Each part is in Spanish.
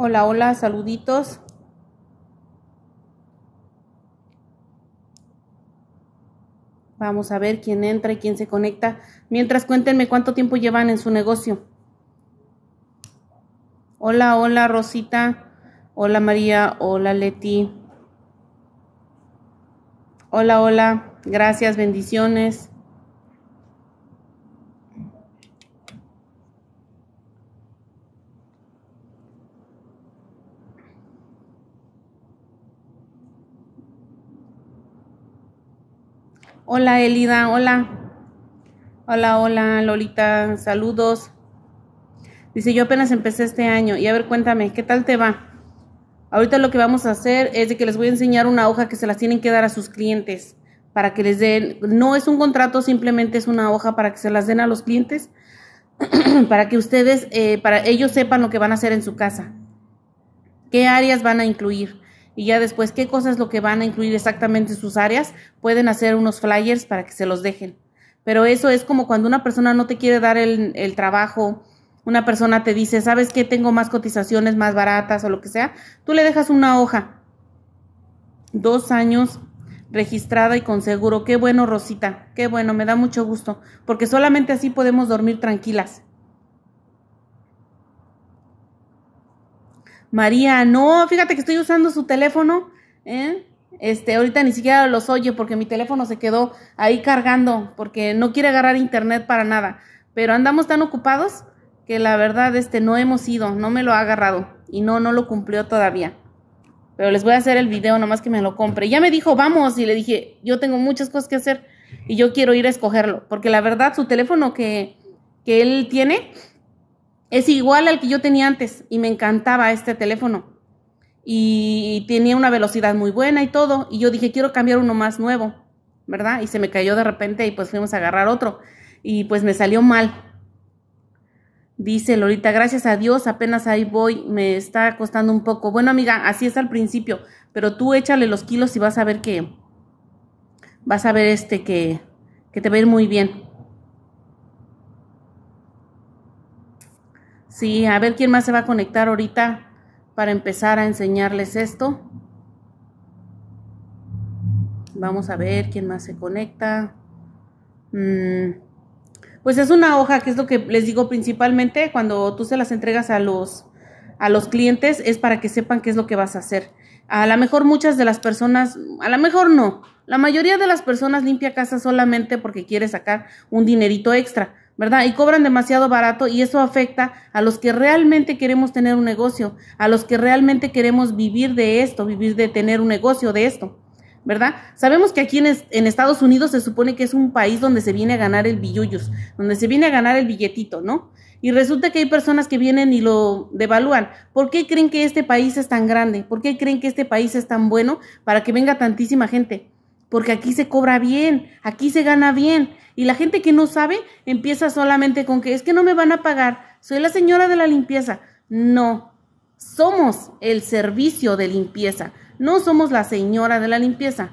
Hola, hola, saluditos. Vamos a ver quién entra y quién se conecta. Mientras, cuéntenme cuánto tiempo llevan en su negocio. Hola, hola, Rosita. Hola, María. Hola, Leti. Hola, hola. Gracias, bendiciones. Hola Elida, hola. Hola, hola Lolita, saludos. Dice, yo apenas empecé este año y a ver, cuéntame, ¿qué tal te va? Ahorita lo que vamos a hacer es de que les voy a enseñar una hoja que se las tienen que dar a sus clientes para que les den, no es un contrato, simplemente es una hoja para que se las den a los clientes, para que ustedes, eh, para ellos sepan lo que van a hacer en su casa, qué áreas van a incluir y ya después qué cosas lo que van a incluir exactamente sus áreas, pueden hacer unos flyers para que se los dejen. Pero eso es como cuando una persona no te quiere dar el, el trabajo, una persona te dice, ¿sabes qué? Tengo más cotizaciones más baratas o lo que sea, tú le dejas una hoja. Dos años registrada y con seguro. Qué bueno, Rosita, qué bueno, me da mucho gusto, porque solamente así podemos dormir tranquilas. María, no, fíjate que estoy usando su teléfono, ¿eh? Este, ahorita ni siquiera los oye porque mi teléfono se quedó ahí cargando porque no quiere agarrar internet para nada. Pero andamos tan ocupados que la verdad este no hemos ido, no me lo ha agarrado y no no lo cumplió todavía. Pero les voy a hacer el video nomás que me lo compre. Ya me dijo, "Vamos" y le dije, "Yo tengo muchas cosas que hacer y yo quiero ir a escogerlo", porque la verdad su teléfono que que él tiene es igual al que yo tenía antes y me encantaba este teléfono. Y tenía una velocidad muy buena y todo. Y yo dije, quiero cambiar uno más nuevo, ¿verdad? Y se me cayó de repente y pues fuimos a agarrar otro. Y pues me salió mal. Dice Lorita, gracias a Dios, apenas ahí voy, me está costando un poco. Bueno, amiga, así es al principio, pero tú échale los kilos y vas a ver que, vas a ver este que, que te ve ir muy bien. Sí, a ver quién más se va a conectar ahorita para empezar a enseñarles esto. Vamos a ver quién más se conecta. Mm, pues es una hoja, que es lo que les digo principalmente cuando tú se las entregas a los, a los clientes, es para que sepan qué es lo que vas a hacer. A lo mejor muchas de las personas, a lo mejor no, la mayoría de las personas limpia casa solamente porque quiere sacar un dinerito extra ¿verdad? Y cobran demasiado barato y eso afecta a los que realmente queremos tener un negocio, a los que realmente queremos vivir de esto, vivir de tener un negocio de esto, ¿verdad? Sabemos que aquí en, Estados Unidos se supone que es un país donde se viene a ganar el billuyos, donde se viene a ganar el billetito, ¿no? Y resulta que hay personas que vienen y lo devalúan. ¿Por qué creen que este país es tan grande? ¿Por qué creen que este país es tan bueno para que venga tantísima gente? porque aquí se cobra bien, aquí se gana bien. Y la gente que no sabe empieza solamente con que es que no me van a pagar, soy la señora de la limpieza. No, somos el servicio de limpieza, no somos la señora de la limpieza.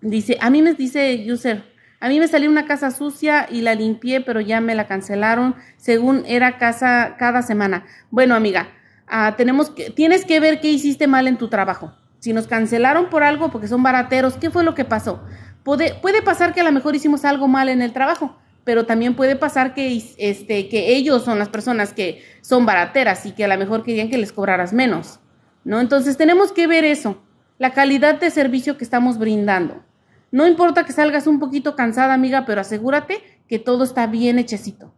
Dice, a mí me dice user, a mí me salió una casa sucia y la limpié, pero ya me la cancelaron, según era casa cada semana. Bueno, amiga, ah, tenemos que, tienes que ver qué hiciste mal en tu trabajo. Si nos cancelaron por algo porque son barateros, ¿qué fue lo que pasó? Puede, pasar que a lo mejor hicimos algo mal en el trabajo, pero también puede pasar que, este, que ellos son las personas que son barateras y que a lo mejor querían que les cobraras menos, ¿no? Entonces tenemos que ver eso, la calidad de servicio que estamos brindando. No importa que salgas un poquito cansada, amiga, pero asegúrate que todo está bien hechecito.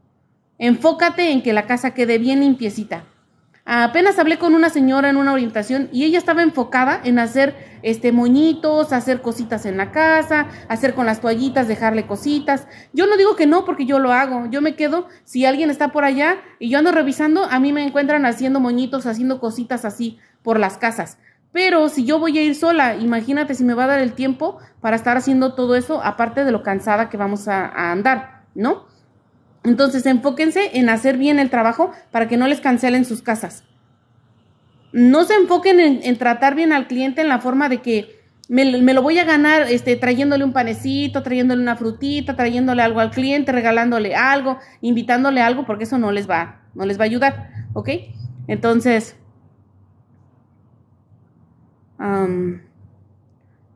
Enfócate en que la casa quede bien limpiecita. Apenas hablé con una señora en una orientación y ella estaba enfocada en hacer este moñitos, hacer cositas en la casa, hacer con las toallitas, dejarle cositas. Yo no digo que no porque yo lo hago. Yo me quedo si alguien está por allá y yo ando revisando, a mí me encuentran haciendo moñitos, haciendo cositas así por las casas. Pero si yo voy a ir sola, imagínate si me va a dar el tiempo para estar haciendo todo eso, aparte de lo cansada que vamos a, a andar, ¿no? Entonces, enfóquense en hacer bien el trabajo para que no les cancelen sus casas. No se enfoquen en, tratar bien al cliente en la forma de que me, lo voy a ganar este, trayéndole un panecito, trayéndole una frutita, trayéndole algo al cliente, regalándole algo, invitándole algo, porque eso no les va, no les va a ayudar, ¿ok? Entonces,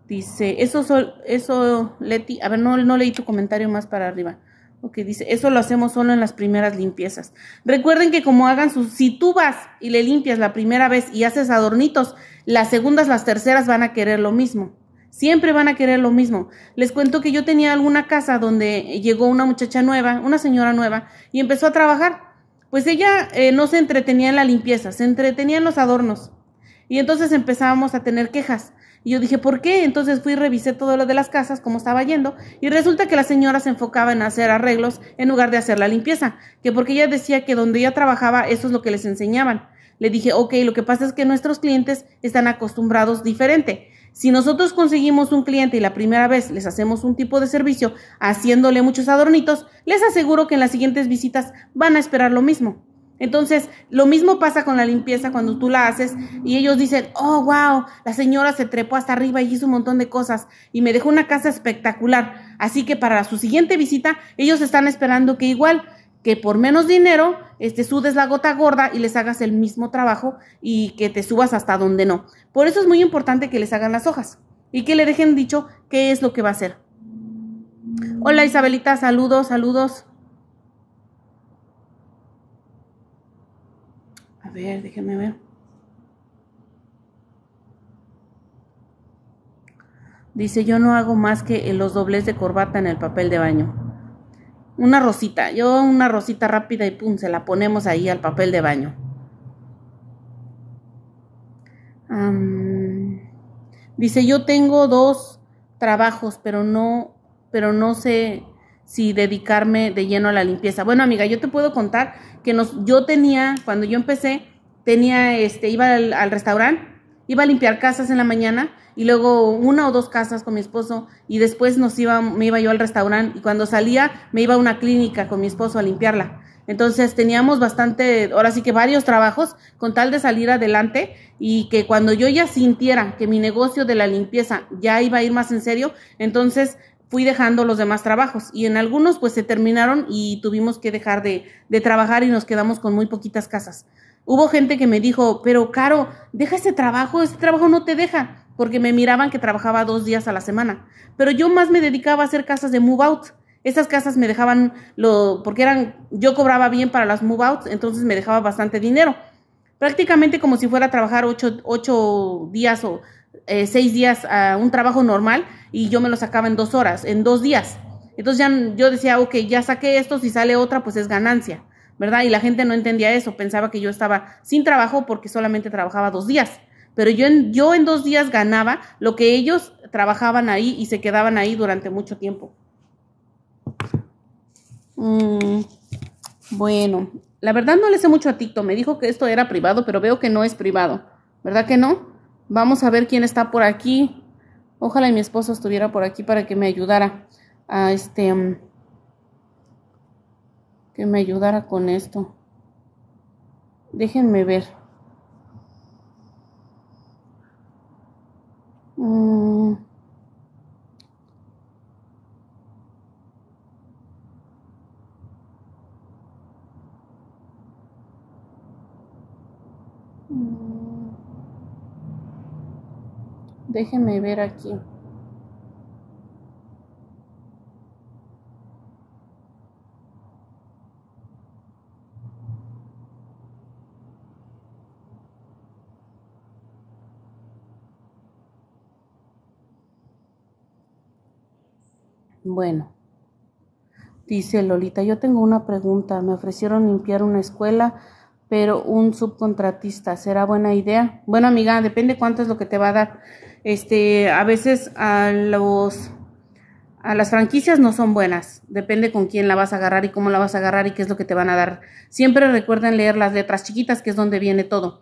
dice, eso, eso, Leti, a ver, no leí tu comentario más para arriba. Ok, dice, eso lo hacemos solo en las primeras limpiezas. Recuerden que como hagan sus, si tú vas y le limpias la primera vez y haces adornitos, las segundas, las terceras van a querer lo mismo. Siempre van a querer lo mismo. Les cuento que yo tenía alguna casa donde llegó una muchacha nueva, una señora nueva, y empezó a trabajar. Pues ella eh, no se entretenía en la limpieza, se entretenía en los adornos. Y entonces empezábamos a tener quejas. Y yo dije, ¿por qué? Entonces fui y revisé todo lo de las casas, cómo estaba yendo, y resulta que la señora se enfocaba en hacer arreglos en lugar de hacer la limpieza, que porque ella decía que donde ella trabajaba eso es lo que les enseñaban. Le dije, ok, lo que pasa es que nuestros clientes están acostumbrados diferente. Si nosotros conseguimos un cliente y la primera vez les hacemos un tipo de servicio haciéndole muchos adornitos, les aseguro que en las siguientes visitas van a esperar lo mismo. Entonces, lo mismo pasa con la limpieza cuando tú la haces y ellos dicen, oh, wow, la señora se trepó hasta arriba y hizo un montón de cosas y me dejó una casa espectacular. Así que para su siguiente visita, ellos están esperando que igual que por menos dinero este, sudes la gota gorda y les hagas el mismo trabajo y que te subas hasta donde no. Por eso es muy importante que les hagan las hojas y que le dejen dicho qué es lo que va a hacer. Hola Isabelita, saludos, saludos. ver, déjenme ver. Dice, yo no hago más que los dobles de corbata en el papel de baño. Una rosita, yo una rosita rápida y pum, se la ponemos ahí al papel de baño. dice, yo tengo dos trabajos, pero no, pero no sé, si dedicarme de lleno a la limpieza. Bueno, amiga, yo te puedo contar que nos, yo tenía, cuando yo empecé, tenía, este, iba al, restaurante, iba a limpiar casas en la mañana y luego una o dos casas con mi esposo y después nos iba, me iba yo al restaurante y cuando salía me iba a una clínica con mi esposo a limpiarla. Entonces teníamos bastante, ahora sí que varios trabajos con tal de salir adelante y que cuando yo ya sintiera que mi negocio de la limpieza ya iba a ir más en serio, entonces fui dejando los demás trabajos y en algunos pues se terminaron y tuvimos que dejar de, trabajar y nos quedamos con muy poquitas casas. Hubo gente que me dijo, pero Caro, deja ese trabajo, ese trabajo no te deja, porque me miraban que trabajaba dos días a la semana. Pero yo más me dedicaba a hacer casas de move out. Esas casas me dejaban, lo, porque eran, yo cobraba bien para las move out, entonces me dejaba bastante dinero. Prácticamente como si fuera a trabajar ocho, ocho días o eh, seis días a un trabajo normal y yo me lo sacaba en dos horas, en dos días. Entonces ya yo decía, ok, ya saqué esto, si sale otra, pues es ganancia, ¿verdad? Y la gente no entendía eso, pensaba que yo estaba sin trabajo porque solamente trabajaba dos días. Pero yo en, yo en dos días ganaba lo que ellos trabajaban ahí y se quedaban ahí durante mucho tiempo. Mm, bueno, la verdad no le sé mucho a TikTok. Me dijo que esto era privado, pero veo que no es privado. ¿Verdad que no? Vamos a ver quién está por aquí. Ojalá mi esposo estuviera por aquí para que me ayudara a este... Mm, que me ayudara con esto. Déjenme ver. Mm. Mm. Déjenme ver aquí. Bueno, dice Lolita, yo tengo una pregunta. Me ofrecieron limpiar una escuela pero un subcontratista será buena idea. Bueno, amiga, depende cuánto es lo que te va a dar. Este, a veces a los a las franquicias no son buenas, depende con quién la vas a agarrar y cómo la vas a agarrar y qué es lo que te van a dar. Siempre recuerden leer las letras chiquitas, que es donde viene todo.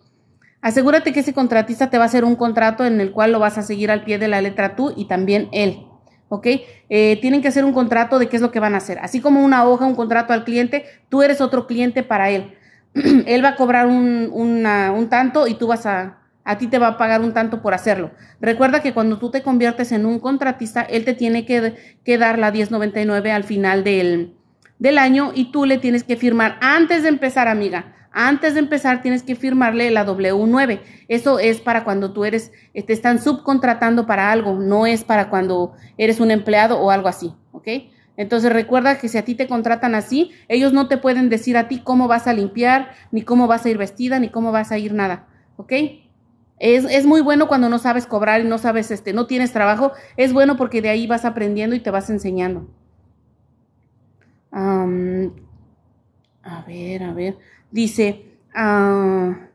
Asegúrate que ese contratista te va a hacer un contrato en el cual lo vas a seguir al pie de la letra tú y también él. ¿ok? Eh, tienen que hacer un contrato de qué es lo que van a hacer. Así como una hoja, un contrato al cliente, tú eres otro cliente para él. él va a cobrar un, tanto y tú vas a, a ti te va a pagar un tanto por hacerlo. Recuerda que cuando tú te conviertes en un contratista, él te tiene que, dar la 1099 al final del, del, año y tú le tienes que firmar antes de empezar, amiga. Antes de empezar tienes que firmarle la W9. Eso es para cuando tú eres, eh, te están subcontratando para algo, no es para cuando eres un empleado o algo así, ¿ok? Entonces recuerda que si a ti te contratan así, ellos no te pueden decir a ti cómo vas a limpiar, ni cómo vas a ir vestida, ni cómo vas a ir nada, ¿ok? Es, muy bueno cuando no sabes cobrar y no sabes, este, no tienes trabajo. Es bueno porque de ahí vas aprendiendo y te vas enseñando. a ver, a ver. Dice, ah,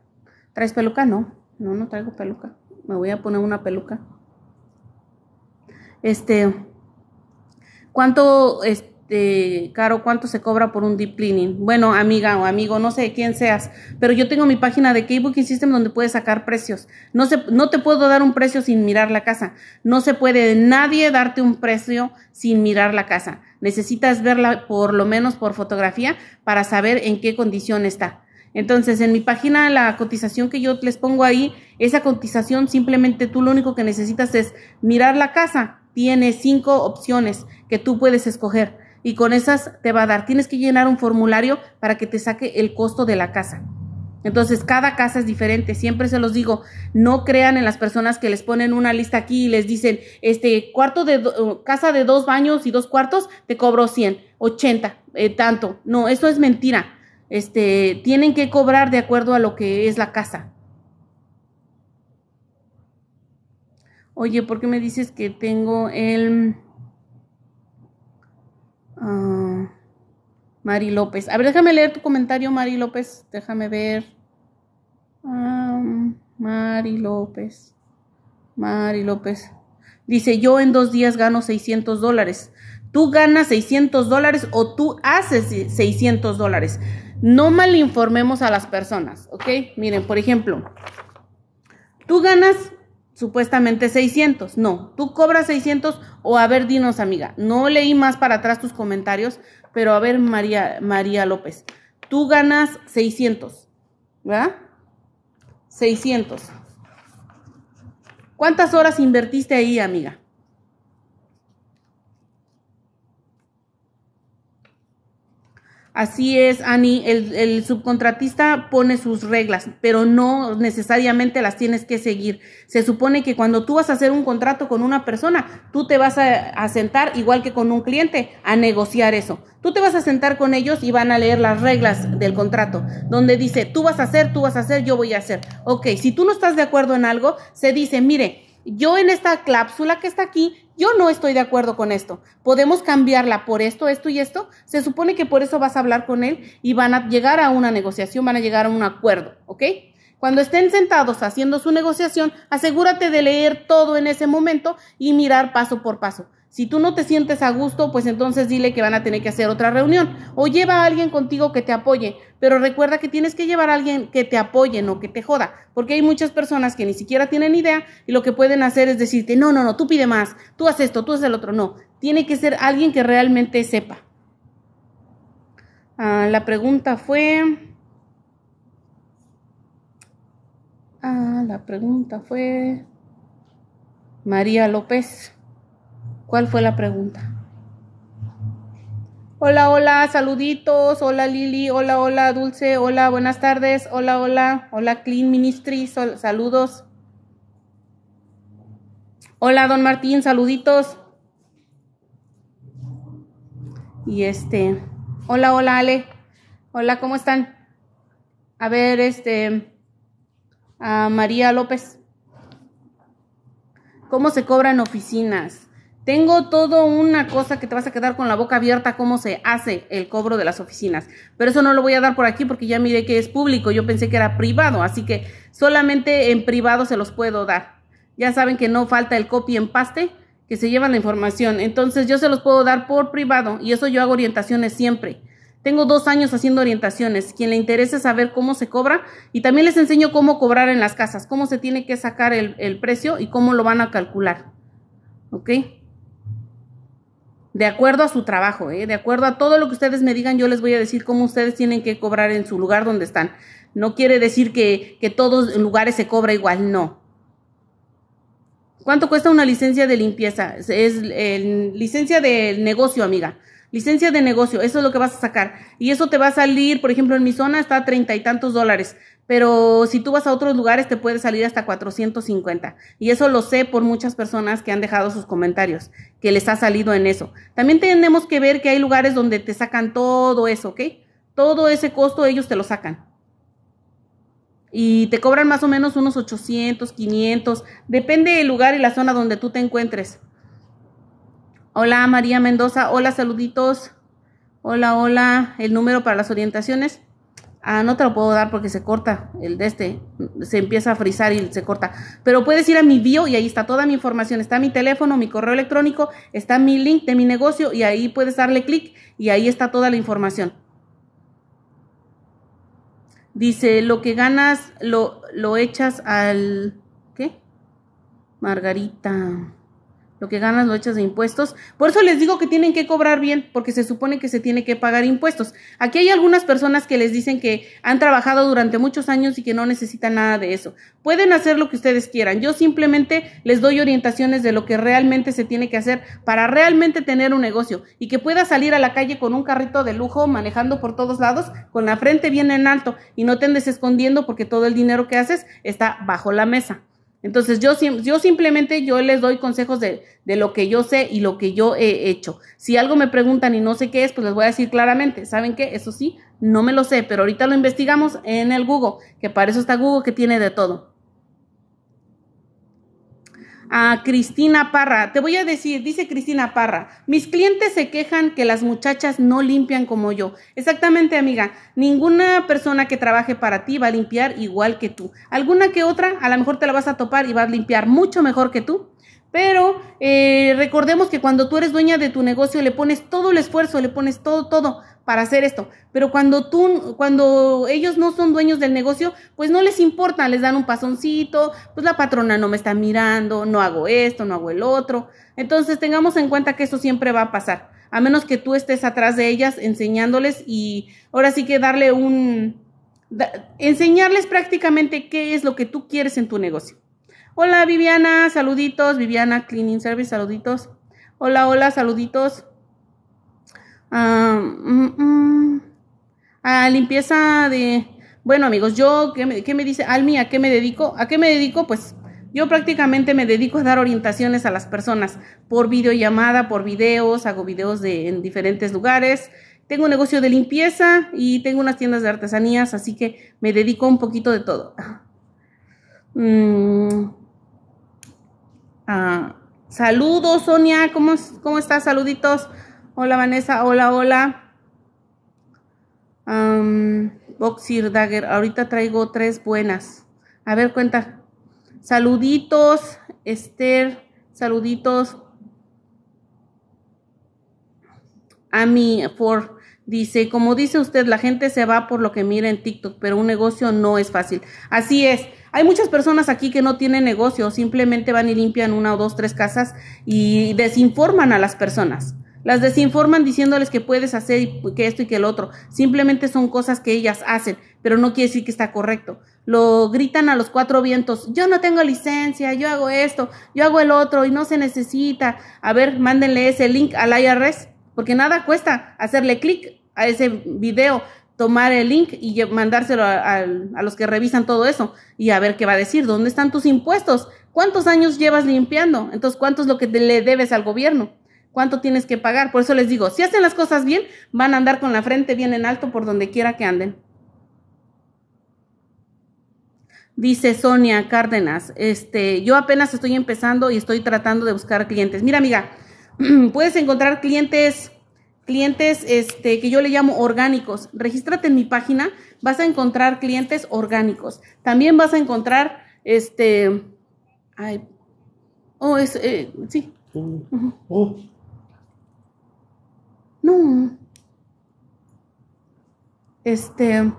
¿traes peluca? No, no, no traigo peluca. Me voy a poner una peluca. Este, ¿Cuánto, este, Caro, cuánto se cobra por un deep cleaning? Bueno, amiga o amigo, no sé quién seas, pero yo tengo mi página de K-Booking System donde puedes sacar precios. No, se, no te puedo dar un precio sin mirar la casa. No se puede nadie darte un precio sin mirar la casa. Necesitas verla por lo menos por fotografía para saber en qué condición está. Entonces, en mi página, la cotización que yo les pongo ahí, esa cotización simplemente tú lo único que necesitas es mirar la casa tiene cinco opciones que tú puedes escoger y con esas te va a dar. Tienes que llenar un formulario para que te saque el costo de la casa. Entonces, cada casa es diferente. Siempre se los digo, no crean en las personas que les ponen una lista aquí y les dicen, este, cuarto de casa de dos baños y dos cuartos, te cobro 100, 80, eh, tanto. No, eso es mentira. Este, tienen que cobrar de acuerdo a lo que es la casa. Oye, ¿por qué me dices que tengo el... Ah, Mari López. A ver, déjame leer tu comentario, Mari López. Déjame ver. Ah, Mari López. Mari López. Dice, yo en dos días gano 600 dólares. Tú ganas 600 dólares o tú haces 600 dólares. No malinformemos a las personas, ¿ok? Miren, por ejemplo, tú ganas supuestamente 600. No, tú cobras 600 o a ver, dinos amiga, no leí más para atrás tus comentarios, pero a ver María, María López, tú ganas 600, ¿verdad? 600. ¿Cuántas horas invertiste ahí, amiga? Así es, Ani, el, subcontratista pone sus reglas, pero no necesariamente las tienes que seguir. Se supone que cuando tú vas a hacer un contrato con una persona, tú te vas a, sentar, igual que con un cliente, a negociar eso. Tú te vas a sentar con ellos y van a leer las reglas del contrato, donde dice, tú vas a hacer, tú vas a hacer, yo voy a hacer. Ok, si tú no estás de acuerdo en algo, se dice, mire, yo en esta clápsula que está aquí yo no estoy de acuerdo con esto, podemos cambiarla por esto, esto y esto, se supone que por eso vas a hablar con él y van a llegar a una negociación, van a llegar a un acuerdo, ¿ok? Cuando estén sentados haciendo su negociación, asegúrate de leer todo en ese momento y mirar paso por paso. Si tú no te sientes a gusto, pues entonces dile que van a tener que hacer otra reunión o lleva a alguien contigo que te apoye, pero recuerda que tienes que llevar a alguien que te apoye, no que te joda, porque hay muchas personas que ni siquiera tienen idea y lo que pueden hacer es decirte, no, no, no, tú pide más, tú haz esto, tú haces el otro, no, tiene que ser alguien que realmente sepa. Ah, la pregunta fue... Ah, la pregunta fue... María López. ¿Cuál fue la pregunta? Hola, hola, saluditos. Hola, Lili. Hola, hola, Dulce. Hola, buenas tardes. Hola, hola. Hola, Clean Ministry. saludos. Hola, don Martín. Saluditos. Y este. Hola, hola, Ale. Hola, ¿cómo están? A ver, este. A María López. ¿Cómo se cobran oficinas? Tengo todo una cosa que te vas a quedar con la boca abierta cómo se hace el cobro de las oficinas. Pero eso no lo voy a dar por aquí porque ya miré que es público. Yo pensé que era privado, así que solamente en privado se los puedo dar. Ya saben que no falta el copy en paste que se llevan la información. Entonces yo se los puedo dar por privado y eso yo hago orientaciones siempre. Tengo dos años haciendo orientaciones. Quien le interese saber cómo se cobra y también les enseño cómo cobrar en las casas, cómo se tiene que sacar el, el precio y cómo lo van a calcular. ¿Ok? de acuerdo a su trabajo, ¿eh? de acuerdo a todo lo que ustedes me digan, yo les voy a decir cómo ustedes tienen que cobrar en su lugar donde están. No quiere decir que, todos lugares se cobra igual, no. ¿Cuánto cuesta una licencia de limpieza? Es, licencia de negocio, amiga. Licencia de negocio, eso es lo que vas a sacar. Y eso te va a salir, por ejemplo, en mi zona está a treinta y tantos dólares pero si tú vas a otros lugares te puede salir hasta 450. Y eso lo sé por muchas personas que han dejado sus comentarios, que les ha salido en eso. También tenemos que ver que hay lugares donde te sacan todo eso, ¿ok? Todo ese costo ellos te lo sacan. Y te cobran más o menos unos 800, 500, depende del lugar y la zona donde tú te encuentres. Hola María Mendoza, hola saluditos. Hola, hola, el número para las orientaciones Ah, no te lo puedo dar porque se corta el de este, se empieza a frizar y se corta. Pero puedes ir a mi bio y ahí está toda mi información, está mi teléfono, mi correo electrónico, está mi link de mi negocio y ahí puedes darle clic y ahí está toda la información. Dice, lo que ganas lo, lo echas al... ¿Qué? Margarita. Lo que ganas lo echas de impuestos. Por eso les digo que tienen que cobrar bien, porque se supone que se tiene que pagar impuestos. Aquí hay algunas personas que les dicen que han trabajado durante muchos años y que no necesitan nada de eso. Pueden hacer lo que ustedes quieran. Yo simplemente les doy orientaciones de lo que realmente se tiene que hacer para realmente tener un negocio y que pueda salir a la calle con un carrito de lujo manejando por todos lados, con la frente bien en alto y no te andes escondiendo porque todo el dinero que haces está bajo la mesa. Entonces yo, yo simplemente yo les doy consejos de, de lo que yo sé y lo que yo he hecho. Si algo me preguntan y no sé qué es, pues les voy a decir claramente, ¿saben qué? Eso sí, no me lo sé, pero ahorita lo investigamos en el Google, que para eso está Google que tiene de todo a Cristina Parra. Te voy a decir, dice Cristina Parra, mis clientes se quejan que las muchachas no limpian como yo. Exactamente, amiga, ninguna persona que trabaje para ti va a limpiar igual que tú. Alguna que otra, a lo mejor te la vas a topar y va a limpiar mucho mejor que tú. Pero eh, recordemos que cuando tú eres dueña de tu negocio le pones todo el esfuerzo, le pones todo, todo, para hacer esto. Pero cuando tú, cuando ellos no son dueños del negocio, pues no les importa, les dan un pasoncito, pues la patrona no me está mirando, no hago esto, no hago el otro. Entonces tengamos en cuenta que eso siempre va a pasar, a menos que tú estés atrás de ellas enseñándoles y ahora sí que darle un, enseñarles prácticamente qué es lo que tú quieres en tu negocio. Hola Viviana, saluditos, Viviana Cleaning Service, saluditos. Hola, hola, saluditos. Ah, mm, mm. a limpieza de... Bueno amigos, yo, ¿qué me, ¿qué me dice Almi? ¿A qué me dedico? ¿A qué me dedico? Pues yo prácticamente me dedico a dar orientaciones a las personas por videollamada, por videos, hago videos de, en diferentes lugares. Tengo un negocio de limpieza y tengo unas tiendas de artesanías, así que me dedico un poquito de todo. Mm. Ah, saludos, Sonia, ¿cómo, cómo estás? Saluditos. Hola Vanessa, hola, hola. Boxer Boxir Dagger, ahorita traigo tres buenas. A ver, cuenta. Saluditos, Esther, saluditos. A Ford, dice, como dice usted, la gente se va por lo que mira en TikTok, pero un negocio no es fácil. Así es. Hay muchas personas aquí que no tienen negocio, simplemente van y limpian una o dos, tres casas y desinforman a las personas. Las desinforman diciéndoles que puedes hacer que esto y que el otro. Simplemente son cosas que ellas hacen, pero no quiere decir que está correcto. Lo gritan a los cuatro vientos, yo no tengo licencia, yo hago esto, yo hago el otro y no se necesita. A ver, mándenle ese link al IRS, porque nada cuesta hacerle clic a ese video, tomar el link y mandárselo a, los que revisan todo eso y a ver qué va a decir, ¿dónde están tus impuestos? ¿Cuántos años llevas limpiando? Entonces, ¿cuánto es lo que le debes al gobierno? cuánto tienes que pagar. Por eso les digo, si hacen las cosas bien, van a andar con la frente bien en alto por donde quiera que anden. Dice Sonia Cárdenas, este, yo apenas estoy empezando y estoy tratando de buscar clientes. Mira, amiga, puedes encontrar clientes, clientes este, que yo le llamo orgánicos. Regístrate en mi página, vas a encontrar clientes orgánicos. También vas a encontrar, este, ay, oh, es, eh, sí. Uh, no. Este.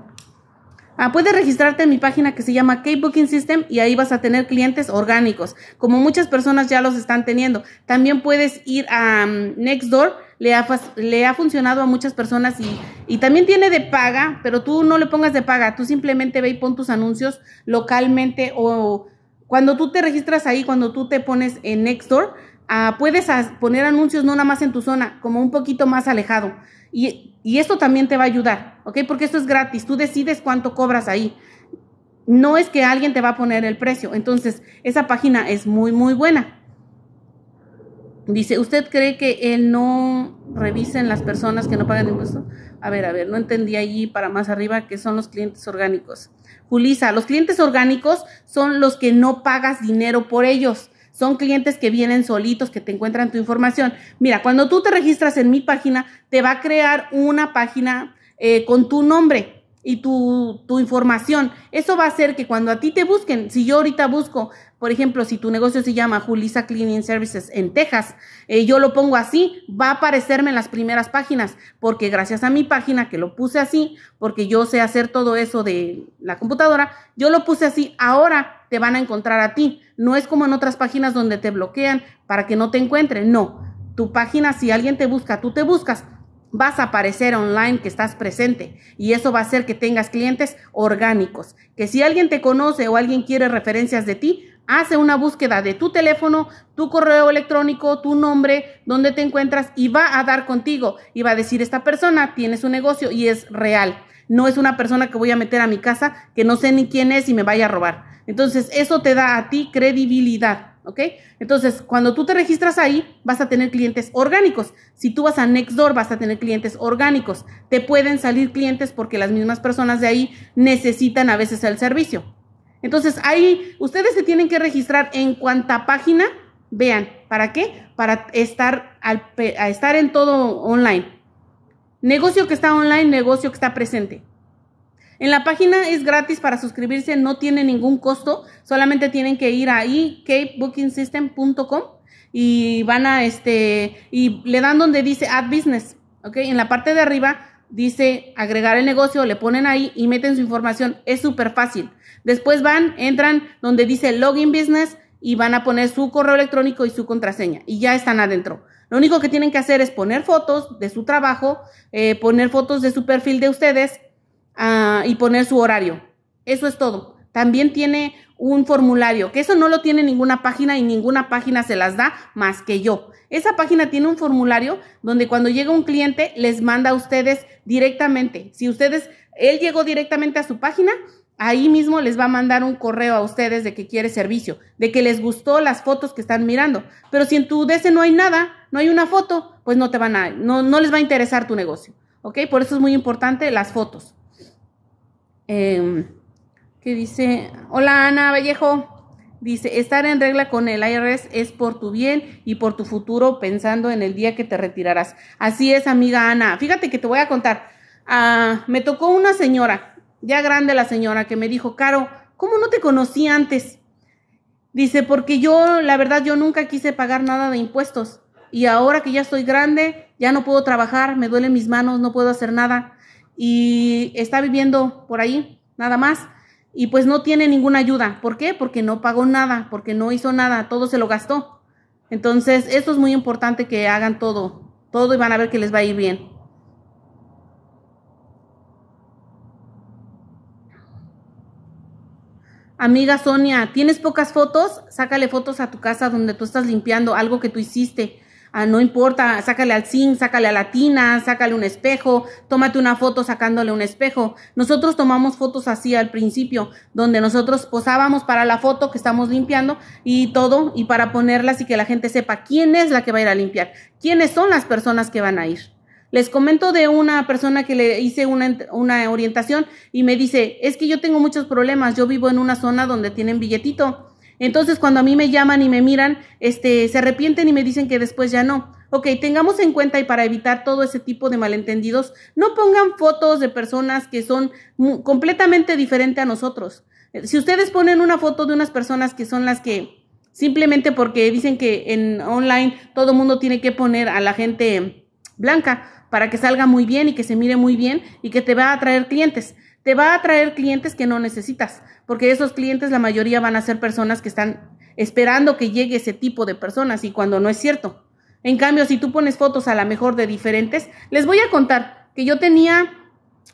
Ah, puedes registrarte en mi página que se llama K-Booking System y ahí vas a tener clientes orgánicos, como muchas personas ya los están teniendo. También puedes ir a mm, Nextdoor, le ha, le ha funcionado a muchas personas y, y, también tiene de paga, pero tú no le pongas de paga, tú simplemente ve y pon tus anuncios localmente o cuando tú te registras ahí, cuando tú te pones en Nextdoor, Ah, puedes poner anuncios no nada más en tu zona, como un poquito más alejado. Y, esto también te va a ayudar, ¿ok? Porque esto es gratis, tú decides cuánto cobras ahí. No es que alguien te va a poner el precio. Entonces, esa página es muy, muy buena. Dice, ¿usted cree que él no revisen las personas que no pagan impuestos? A ver, a ver, no entendí allí para más arriba que son los clientes orgánicos. Julisa, los clientes orgánicos son los que no pagas dinero por ellos son clientes que vienen solitos, que te encuentran tu información. Mira, cuando tú te registras en mi página, te va a crear una página eh, con tu nombre y tu, información. Eso va a hacer que cuando a ti te busquen, si yo ahorita busco, por ejemplo, si tu negocio se llama Julisa Cleaning Services en Texas, eh, yo lo pongo así, va a aparecerme en las primeras páginas, porque gracias a mi página que lo puse así, porque yo sé hacer todo eso de la computadora, yo lo puse así. Ahora te van a encontrar a ti. No es como en otras páginas donde te bloquean para que no te encuentren. No, tu página, si alguien te busca, tú te buscas, vas a aparecer online que estás presente y eso va a hacer que tengas clientes orgánicos. Que si alguien te conoce o alguien quiere referencias de ti, hace una búsqueda de tu teléfono, tu correo electrónico, tu nombre, dónde te encuentras y va a dar contigo y va a decir, esta persona tiene su negocio y es real no es una persona que voy a meter a mi casa, que no sé ni quién es y me vaya a robar. Entonces, eso te da a ti credibilidad, ¿ok? Entonces, cuando tú te registras ahí, vas a tener clientes orgánicos. Si tú vas a Nextdoor, vas a tener clientes orgánicos. Te pueden salir clientes porque las mismas personas de ahí necesitan a veces el servicio. Entonces, ahí ustedes se tienen que registrar en cuánta página vean. ¿Para qué? Para estar, al, a estar en todo online. Negocio que está online, negocio que está presente. En la página es gratis para suscribirse, no tiene ningún costo, solamente tienen que ir a capebookingsystem.com y van a este y le dan donde dice add business, ¿ok? En la parte de arriba dice agregar el negocio, le ponen ahí y meten su información, es súper fácil. Después van, entran donde dice login business y van a poner su correo electrónico y su contraseña y ya están adentro. Lo único que tienen que hacer es poner fotos de su trabajo, eh, poner fotos de su perfil de ustedes ah, y poner su horario. Eso es todo. También tiene un formulario, que eso no lo tiene ninguna página y ninguna página se las da más que yo. Esa página tiene un formulario donde cuando llega un cliente les manda a ustedes directamente. Si ustedes, él llegó directamente a su página, ahí mismo les va a mandar un correo a ustedes de que quiere servicio, de que les gustó las fotos que están mirando. Pero si en tu DC no hay nada, no hay una foto, pues no te van a, no, les va a interesar tu negocio. ¿Ok? Por eso es muy importante las fotos. Em, ¿Qué dice? Hola Ana Vallejo. Dice, estar en regla con el IRS es por tu bien y por tu futuro pensando en el día que te retirarás. Así es, amiga Ana. Fíjate que te voy a contar. Ah, me tocó una señora ya grande la señora, que me dijo, Caro, ¿cómo no te conocí antes? Dice, porque yo, la verdad, yo nunca quise pagar nada de impuestos. Y ahora que ya estoy grande, ya no puedo trabajar, me duelen mis manos, no puedo hacer nada. Y está viviendo por ahí, nada más. Y pues no tiene ninguna ayuda. ¿Por qué? Porque no pagó nada, porque no hizo nada, todo se lo gastó. Entonces, esto es muy importante que hagan todo, todo y van a ver que les va a ir bien. Amiga Sonia, ¿tienes pocas fotos? Sácale fotos a tu casa donde tú estás limpiando algo que tú hiciste. Ah, no importa, sácale al zinc, sácale a la tina, sácale un espejo, tómate una foto sacándole un espejo. Nosotros tomamos fotos así al principio, donde nosotros posábamos para la foto que estamos limpiando y todo, y para ponerlas y que la gente sepa quién es la que va a ir a limpiar, quiénes son las personas que van a ir. Les comento de una persona que le hice una, orientación y me dice, es que yo tengo muchos problemas, yo vivo en una zona donde tienen billetito. Entonces cuando a mí me llaman y me miran, este, se arrepienten y me dicen que después ya no. Ok, tengamos en cuenta y para evitar todo ese tipo de malentendidos, no pongan fotos de personas que son completamente diferentes a nosotros. Eh, si ustedes ponen una foto de unas personas que son las que simplemente porque dicen que en online todo mundo tiene que poner a la gente blanca, para que salga muy bien y que se mire muy bien y que te va a traer clientes. Te va a traer clientes que no necesitas, porque esos clientes la mayoría van a ser personas que están esperando que llegue ese tipo de personas y cuando no es cierto. En cambio, si tú pones fotos a la mejor de diferentes, les voy a contar que yo tenía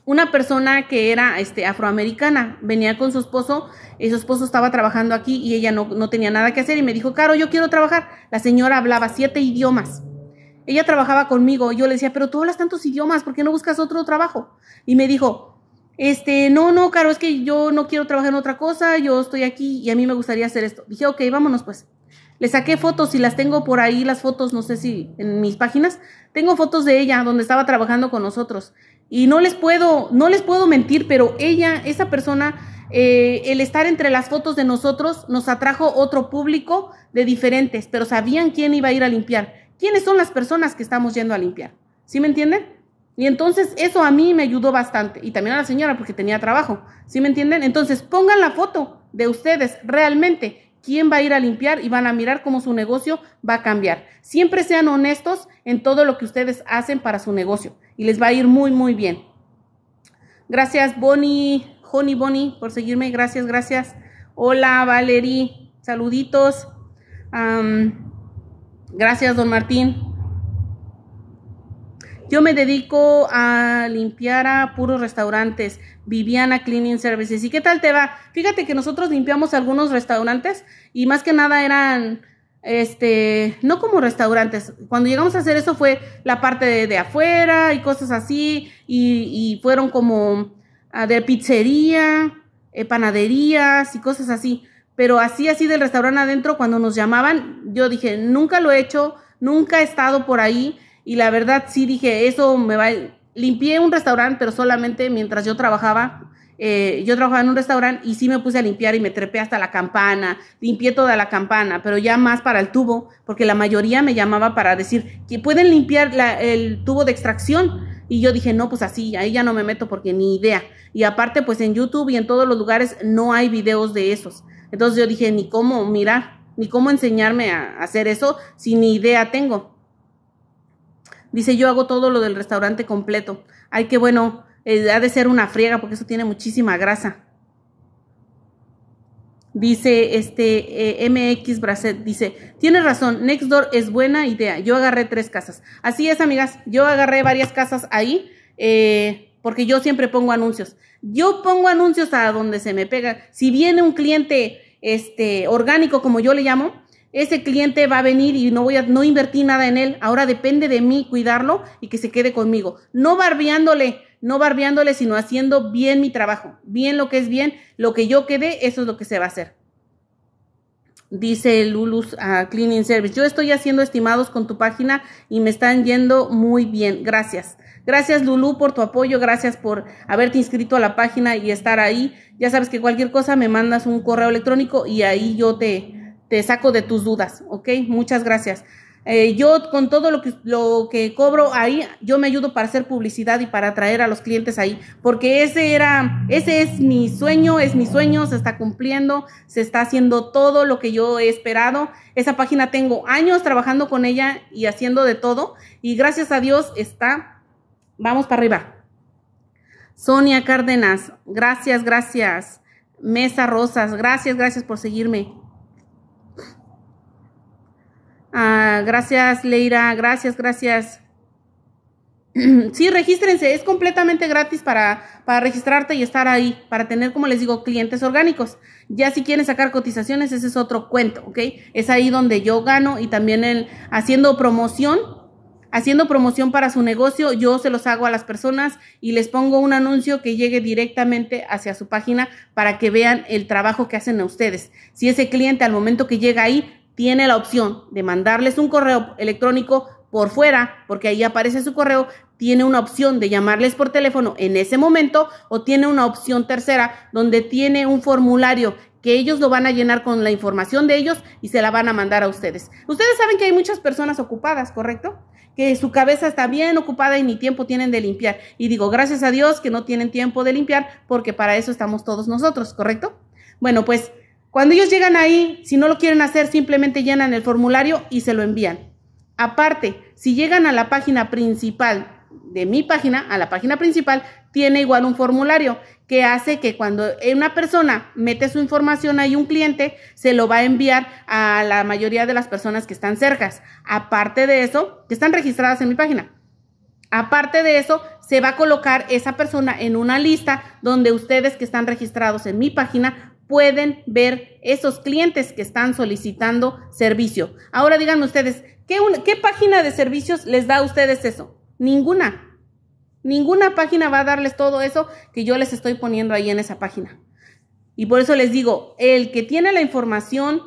una persona que era este, afroamericana, venía con su esposo, y su esposo estaba trabajando aquí y ella no, no tenía nada que hacer y me dijo, Caro, yo quiero trabajar. La señora hablaba siete idiomas ella trabajaba conmigo. Yo le decía, pero tú hablas tantos idiomas, ¿por qué no buscas otro trabajo? Y me dijo, este, no, no, Caro, es que yo no quiero trabajar en otra cosa, yo estoy aquí y a mí me gustaría hacer esto. Dije, ok, vámonos pues. Le saqué fotos y las tengo por ahí, las fotos, no sé si en mis páginas, tengo fotos de ella donde estaba trabajando con nosotros. Y no les puedo, no les puedo mentir, pero ella, esa persona, eh, el estar entre las fotos de nosotros nos atrajo otro público de diferentes, pero sabían quién iba a ir a limpiar. ¿Quiénes son las personas que estamos yendo a limpiar? ¿Sí me entienden? Y entonces eso a mí me ayudó bastante. Y también a la señora porque tenía trabajo. ¿Sí me entienden? Entonces pongan la foto de ustedes realmente. ¿Quién va a ir a limpiar y van a mirar cómo su negocio va a cambiar? Siempre sean honestos en todo lo que ustedes hacen para su negocio y les va a ir muy, muy bien. Gracias, Bonnie, Honey Bonnie, por seguirme. Gracias, gracias. Hola, Valerie. Saluditos. Gracias, don Martín. Yo me dedico a limpiar a puros restaurantes, Viviana Cleaning Services. ¿Y qué tal te va? Fíjate que nosotros limpiamos algunos restaurantes y más que nada eran, este, no como restaurantes. Cuando llegamos a hacer eso fue la parte de, afuera y cosas así y, fueron como ah, de pizzería, eh, panaderías y cosas así. Pero así, así del restaurante adentro, cuando nos llamaban, yo dije, nunca lo he hecho, nunca he estado por ahí. Y la verdad sí dije, eso me va... Limpié un restaurante, pero solamente mientras yo trabajaba. Eh, yo trabajaba en un restaurante y sí me puse a limpiar y me trepé hasta la campana, limpié toda la campana, pero ya más para el tubo, porque la mayoría me llamaba para decir que pueden limpiar el tubo de extracción. Y yo dije, no, pues así, ahí ya no me meto porque ni idea. Y aparte, pues en YouTube y en todos los lugares no hay videos de esos. Entonces yo dije, ni cómo mirar, ni cómo enseñarme a hacer eso si ni idea tengo. Dice, yo hago todo lo del restaurante completo. Ay, qué bueno, eh, ha de ser una friega porque eso tiene muchísima grasa. Dice este eh, MX Bracet, dice, tienes razón, Nextdoor es buena idea. Yo agarré tres casas. Así es, amigas, yo agarré varias casas ahí. Eh, porque yo siempre pongo anuncios. Yo pongo anuncios a donde se me pega. Si viene un cliente este, orgánico, como yo le llamo, ese cliente va a venir y no voy a no invertí nada en él. Ahora depende de mí cuidarlo y que se quede conmigo. No barbeándole, no barbeándole, sino haciendo bien mi trabajo, bien lo que es bien, lo que yo quede, eso es lo que se va a hacer. Dice Lulus a ah, Cleaning Service, yo estoy haciendo estimados con tu página y me están yendo muy bien, gracias. Gracias Lulu por tu apoyo, gracias por haberte inscrito a la página y estar ahí. Ya sabes que cualquier cosa me mandas un correo electrónico y ahí yo te, te saco de tus dudas, ¿ok? Muchas gracias. Eh, yo con todo lo que, lo que cobro ahí, yo me ayudo para hacer publicidad y para atraer a los clientes ahí, porque ese era, ese es mi sueño, es mi sueño, se está cumpliendo, se está haciendo todo lo que yo he esperado. Esa página tengo años trabajando con ella y haciendo de todo y gracias a Dios está Vamos para arriba. Sonia Cárdenas, gracias, gracias. Mesa Rosas, gracias, gracias por seguirme. Ah, gracias, Leira, gracias, gracias. Sí, regístrense, es completamente gratis para, registrarte y estar ahí, para tener, como les digo, clientes orgánicos. Ya si quieren sacar cotizaciones, ese es otro cuento, ¿ok? Es ahí donde yo gano y también el, haciendo promoción haciendo promoción para su negocio, yo se los hago a las personas y les pongo un anuncio que llegue directamente hacia su página para que vean el trabajo que hacen a ustedes. Si ese cliente al momento que llega ahí tiene la opción de mandarles un correo electrónico por fuera, porque ahí aparece su correo, tiene una opción de llamarles por teléfono en ese momento o tiene una opción tercera donde tiene un formulario que ellos lo van a llenar con la información de ellos y se la van a mandar a ustedes. Ustedes saben que hay muchas personas ocupadas, ¿correcto? que su cabeza está bien ocupada y ni tiempo tienen de limpiar. Y digo, gracias a Dios que no tienen tiempo de limpiar, porque para eso estamos todos nosotros, ¿correcto? Bueno, pues cuando ellos llegan ahí, si no lo quieren hacer, simplemente llenan el formulario y se lo envían. Aparte, si llegan a la página principal de mi página, a la página principal, tiene igual un formulario que hace que cuando una persona mete su información ahí un cliente, se lo va a enviar a la mayoría de las personas que están cercas. Aparte de eso, que están registradas en mi página. Aparte de eso, se va a colocar esa persona en una lista donde ustedes que están registrados en mi página pueden ver esos clientes que están solicitando servicio. Ahora díganme ustedes, ¿qué, qué página de servicios les da a ustedes eso? Ninguna. Ninguna página va a darles todo eso que yo les estoy poniendo ahí en esa página. Y por eso les digo, el que tiene la información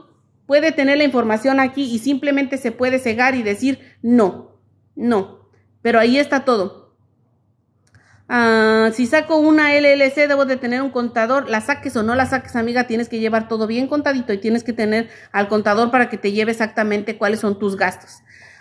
puede tener la información aquí y simplemente se puede cegar y decir, no, no. Pero ahí está todo. Ah, si saco una LLC, debo de tener un contador. La saques o no la saques, amiga, tienes que llevar todo bien contadito y tienes que tener al contador para que te lleve exactamente cuáles son tus gastos.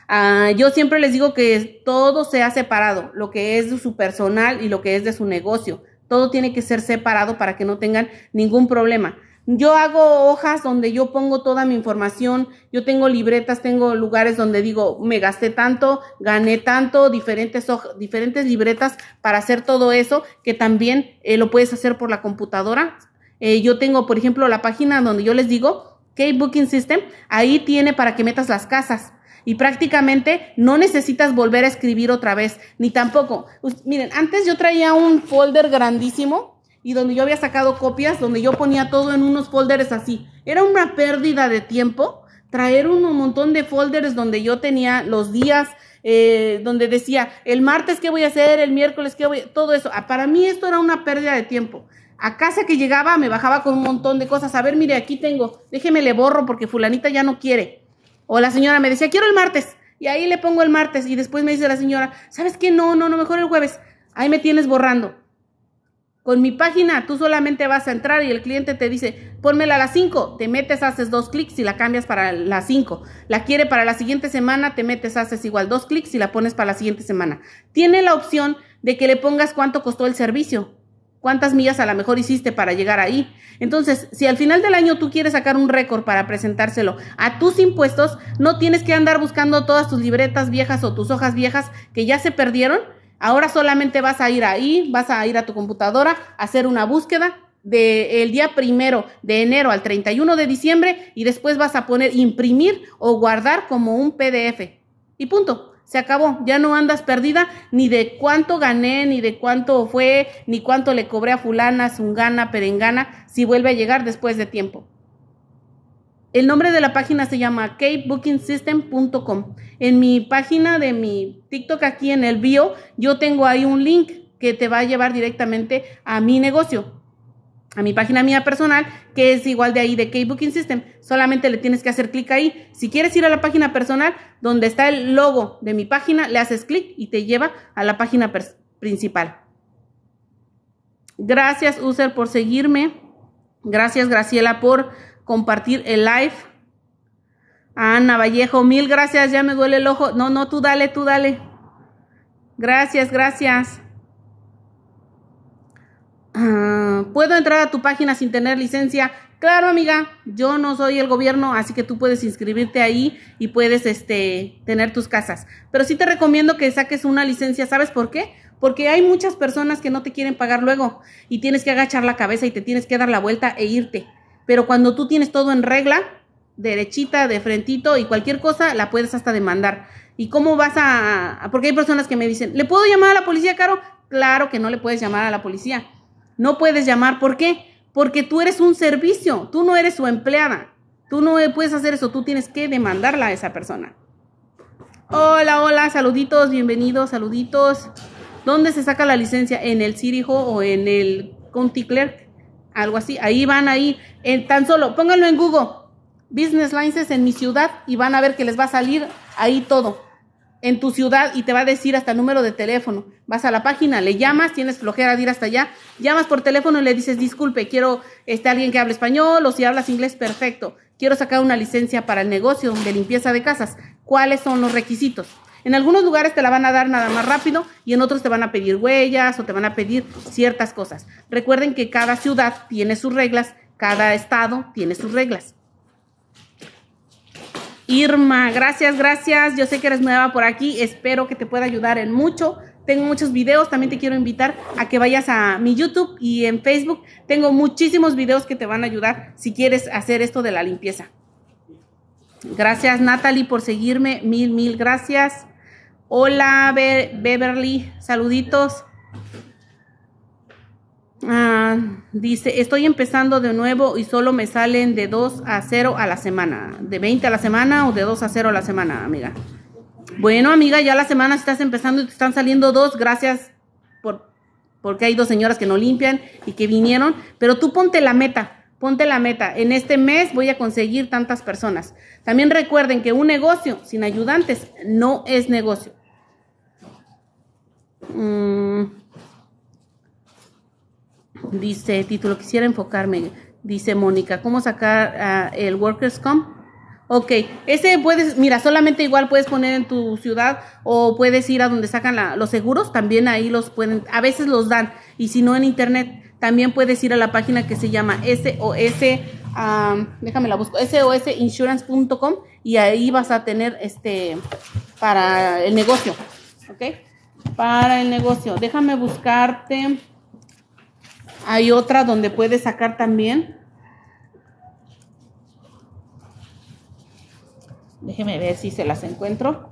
Ah, yo siempre les digo que todo se ha separado, lo que es de su personal y lo que es de su negocio. Todo tiene que ser separado para que no tengan ningún problema. Yo hago hojas donde yo pongo toda mi información, yo tengo libretas, tengo lugares donde digo, me gasté tanto, gané tanto, diferentes, diferentes libretas para hacer todo eso, que también eh, lo puedes hacer por la computadora. Eh, yo tengo, por ejemplo, la página donde yo les digo, K-Booking System, ahí tiene para que metas las casas y prácticamente no necesitas volver a escribir otra vez, ni tampoco. miren, antes yo traía un folder grandísimo y donde yo había sacado copias, donde yo ponía todo en unos folders así. Era una pérdida de tiempo traer un montón de folders donde yo tenía los días, eh, donde decía el martes qué voy a hacer, el miércoles qué voy a... todo eso. Ah, para mí esto era una pérdida de tiempo. A casa que llegaba me bajaba con un montón de cosas. A ver, mire, aquí tengo, déjeme le borro porque fulanita ya no quiere. O la señora me decía, quiero el martes. Y ahí le pongo el martes. Y después me dice la señora, ¿sabes qué? No, no, no, mejor el jueves. Ahí me tienes borrando. Con mi página tú solamente vas a entrar y el cliente te dice, pónmela a las 5, te metes, haces dos clics y la cambias para las 5. La quiere para la siguiente semana, te metes, haces igual dos clics y la pones para la siguiente semana. Tiene la opción de que le pongas cuánto costó el servicio cuántas millas a lo mejor hiciste para llegar ahí. Entonces, si al final del año tú quieres sacar un récord para presentárselo a tus impuestos, no tienes que andar buscando todas tus libretas viejas o tus hojas viejas que ya se perdieron. Ahora solamente vas a ir ahí, vas a ir a tu computadora, hacer una búsqueda del día primero de enero al 31 de diciembre y después vas a poner imprimir o guardar como un PDF. Y punto se acabó, ya no andas perdida ni de cuánto gané, ni de cuánto fue, ni cuánto le cobré a fulana, zungana, perengana, si vuelve a llegar después de tiempo. El nombre de la página se llama kbookingsystem.com. En mi página de mi TikTok aquí en el bio, yo tengo ahí un link que te va a llevar directamente a mi negocio a mi página mía personal, que es igual de ahí de K-Booking System. Solamente le tienes que hacer clic ahí. Si quieres ir a la página personal, donde está el logo de mi página, le haces clic y te lleva a la página principal. Gracias, User, por seguirme. Gracias, Graciela, por compartir el live. Ana Vallejo, mil gracias, ya me duele el ojo. No, no, tú dale, tú dale. Gracias, gracias. Ah, ¿Puedo entrar a tu página sin tener licencia? Claro, amiga, yo no soy el gobierno, así que tú puedes inscribirte ahí y puedes este, tener tus casas. Pero sí te recomiendo que saques una licencia, ¿sabes por qué? Porque hay muchas personas que no te quieren pagar luego y tienes que agachar la cabeza y te tienes que dar la vuelta e irte. Pero cuando tú tienes todo en regla, derechita, de frentito y cualquier cosa, la puedes hasta demandar. ¿Y cómo vas a...? Porque hay personas que me dicen, ¿le puedo llamar a la policía, Caro? Claro que no le puedes llamar a la policía no puedes llamar. ¿Por qué? Porque tú eres un servicio, tú no eres su empleada. Tú no puedes hacer eso, tú tienes que demandarla a esa persona. Hola, hola, saluditos, bienvenidos, saluditos. ¿Dónde se saca la licencia? ¿En el Cirijo o en el County Clerk? Algo así. Ahí van, ir. En, tan solo, pónganlo en Google. Business licenses en mi ciudad y van a ver que les va a salir ahí todo en tu ciudad y te va a decir hasta el número de teléfono. Vas a la página, le llamas, tienes flojera de ir hasta allá, llamas por teléfono y le dices, disculpe, quiero este, alguien que hable español o si hablas inglés, perfecto. Quiero sacar una licencia para el negocio de limpieza de casas. ¿Cuáles son los requisitos? En algunos lugares te la van a dar nada más rápido y en otros te van a pedir huellas o te van a pedir ciertas cosas. Recuerden que cada ciudad tiene sus reglas, cada estado tiene sus reglas. Irma, gracias, gracias. Yo sé que eres nueva por aquí, espero que te pueda ayudar en mucho. Tengo muchos videos, también te quiero invitar a que vayas a mi YouTube y en Facebook. Tengo muchísimos videos que te van a ayudar si quieres hacer esto de la limpieza. Gracias Natalie por seguirme, mil, mil gracias. Hola Beverly, saluditos. Ah, dice, estoy empezando de nuevo y solo me salen de 2 a 0 a la semana. De 20 a la semana o de 2 a 0 a la semana, amiga. Bueno, amiga, ya la semana estás empezando y te están saliendo dos. Gracias por, porque hay dos señoras que no limpian y que vinieron. Pero tú ponte la meta, ponte la meta. En este mes voy a conseguir tantas personas. También recuerden que un negocio sin ayudantes no es negocio. Mm. Dice, título, quisiera enfocarme, dice Mónica, ¿cómo sacar el Workers Comp? Ok, ese puedes, mira, solamente igual puedes poner en tu ciudad o puedes ir a donde sacan los seguros, también ahí los pueden, a veces los dan, y si no en internet, también puedes ir a la página que se llama SOS, déjame la busco, sosinsurance.com y ahí vas a tener este para el negocio, ok, para el negocio, déjame buscarte. Hay otra donde puedes sacar también. Déjeme ver si se las encuentro.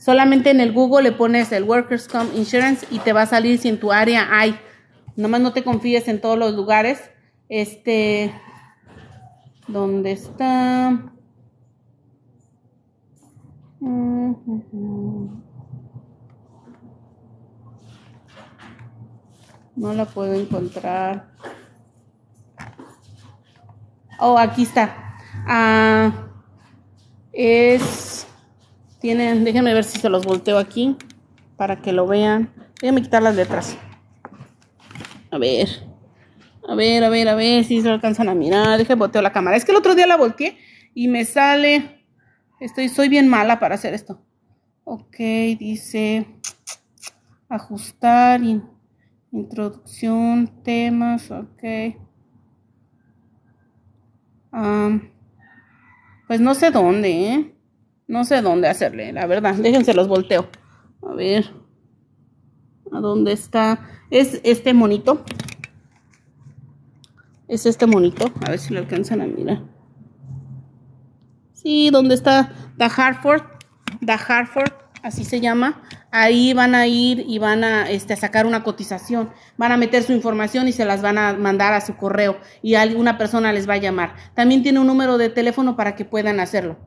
solamente en el Google le pones el Workers Comp Insurance y te va a salir si en tu área hay. Nomás no te confíes en todos los lugares. Este, ¿dónde está? Mm, mm, mm. No la puedo encontrar. Oh, aquí está. Ah, es. Tienen. Déjenme ver si se los volteo aquí para que lo vean. Déjenme quitar las letras. A ver. A ver, a ver, a ver si se alcanzan a mirar. Déjenme volteo la cámara. Es que el otro día la volteé y me sale. Estoy, soy bien mala para hacer esto. Ok, dice ajustar. Y, Introducción, temas, ok. pues no sé dónde, ¿eh? No sé dónde hacerle, la verdad. Déjense los volteo. A ver. ¿A dónde está? Es este monito. Es este monito. A ver si lo alcanzan a mirar. Sí, ¿dónde está? The Hartford. The Hartford así se llama, ahí van a ir y van este, a, sacar una cotización, van a meter su información y se las van a mandar a su correo y alguna persona les va a llamar. También tiene un número de teléfono para que puedan hacerlo.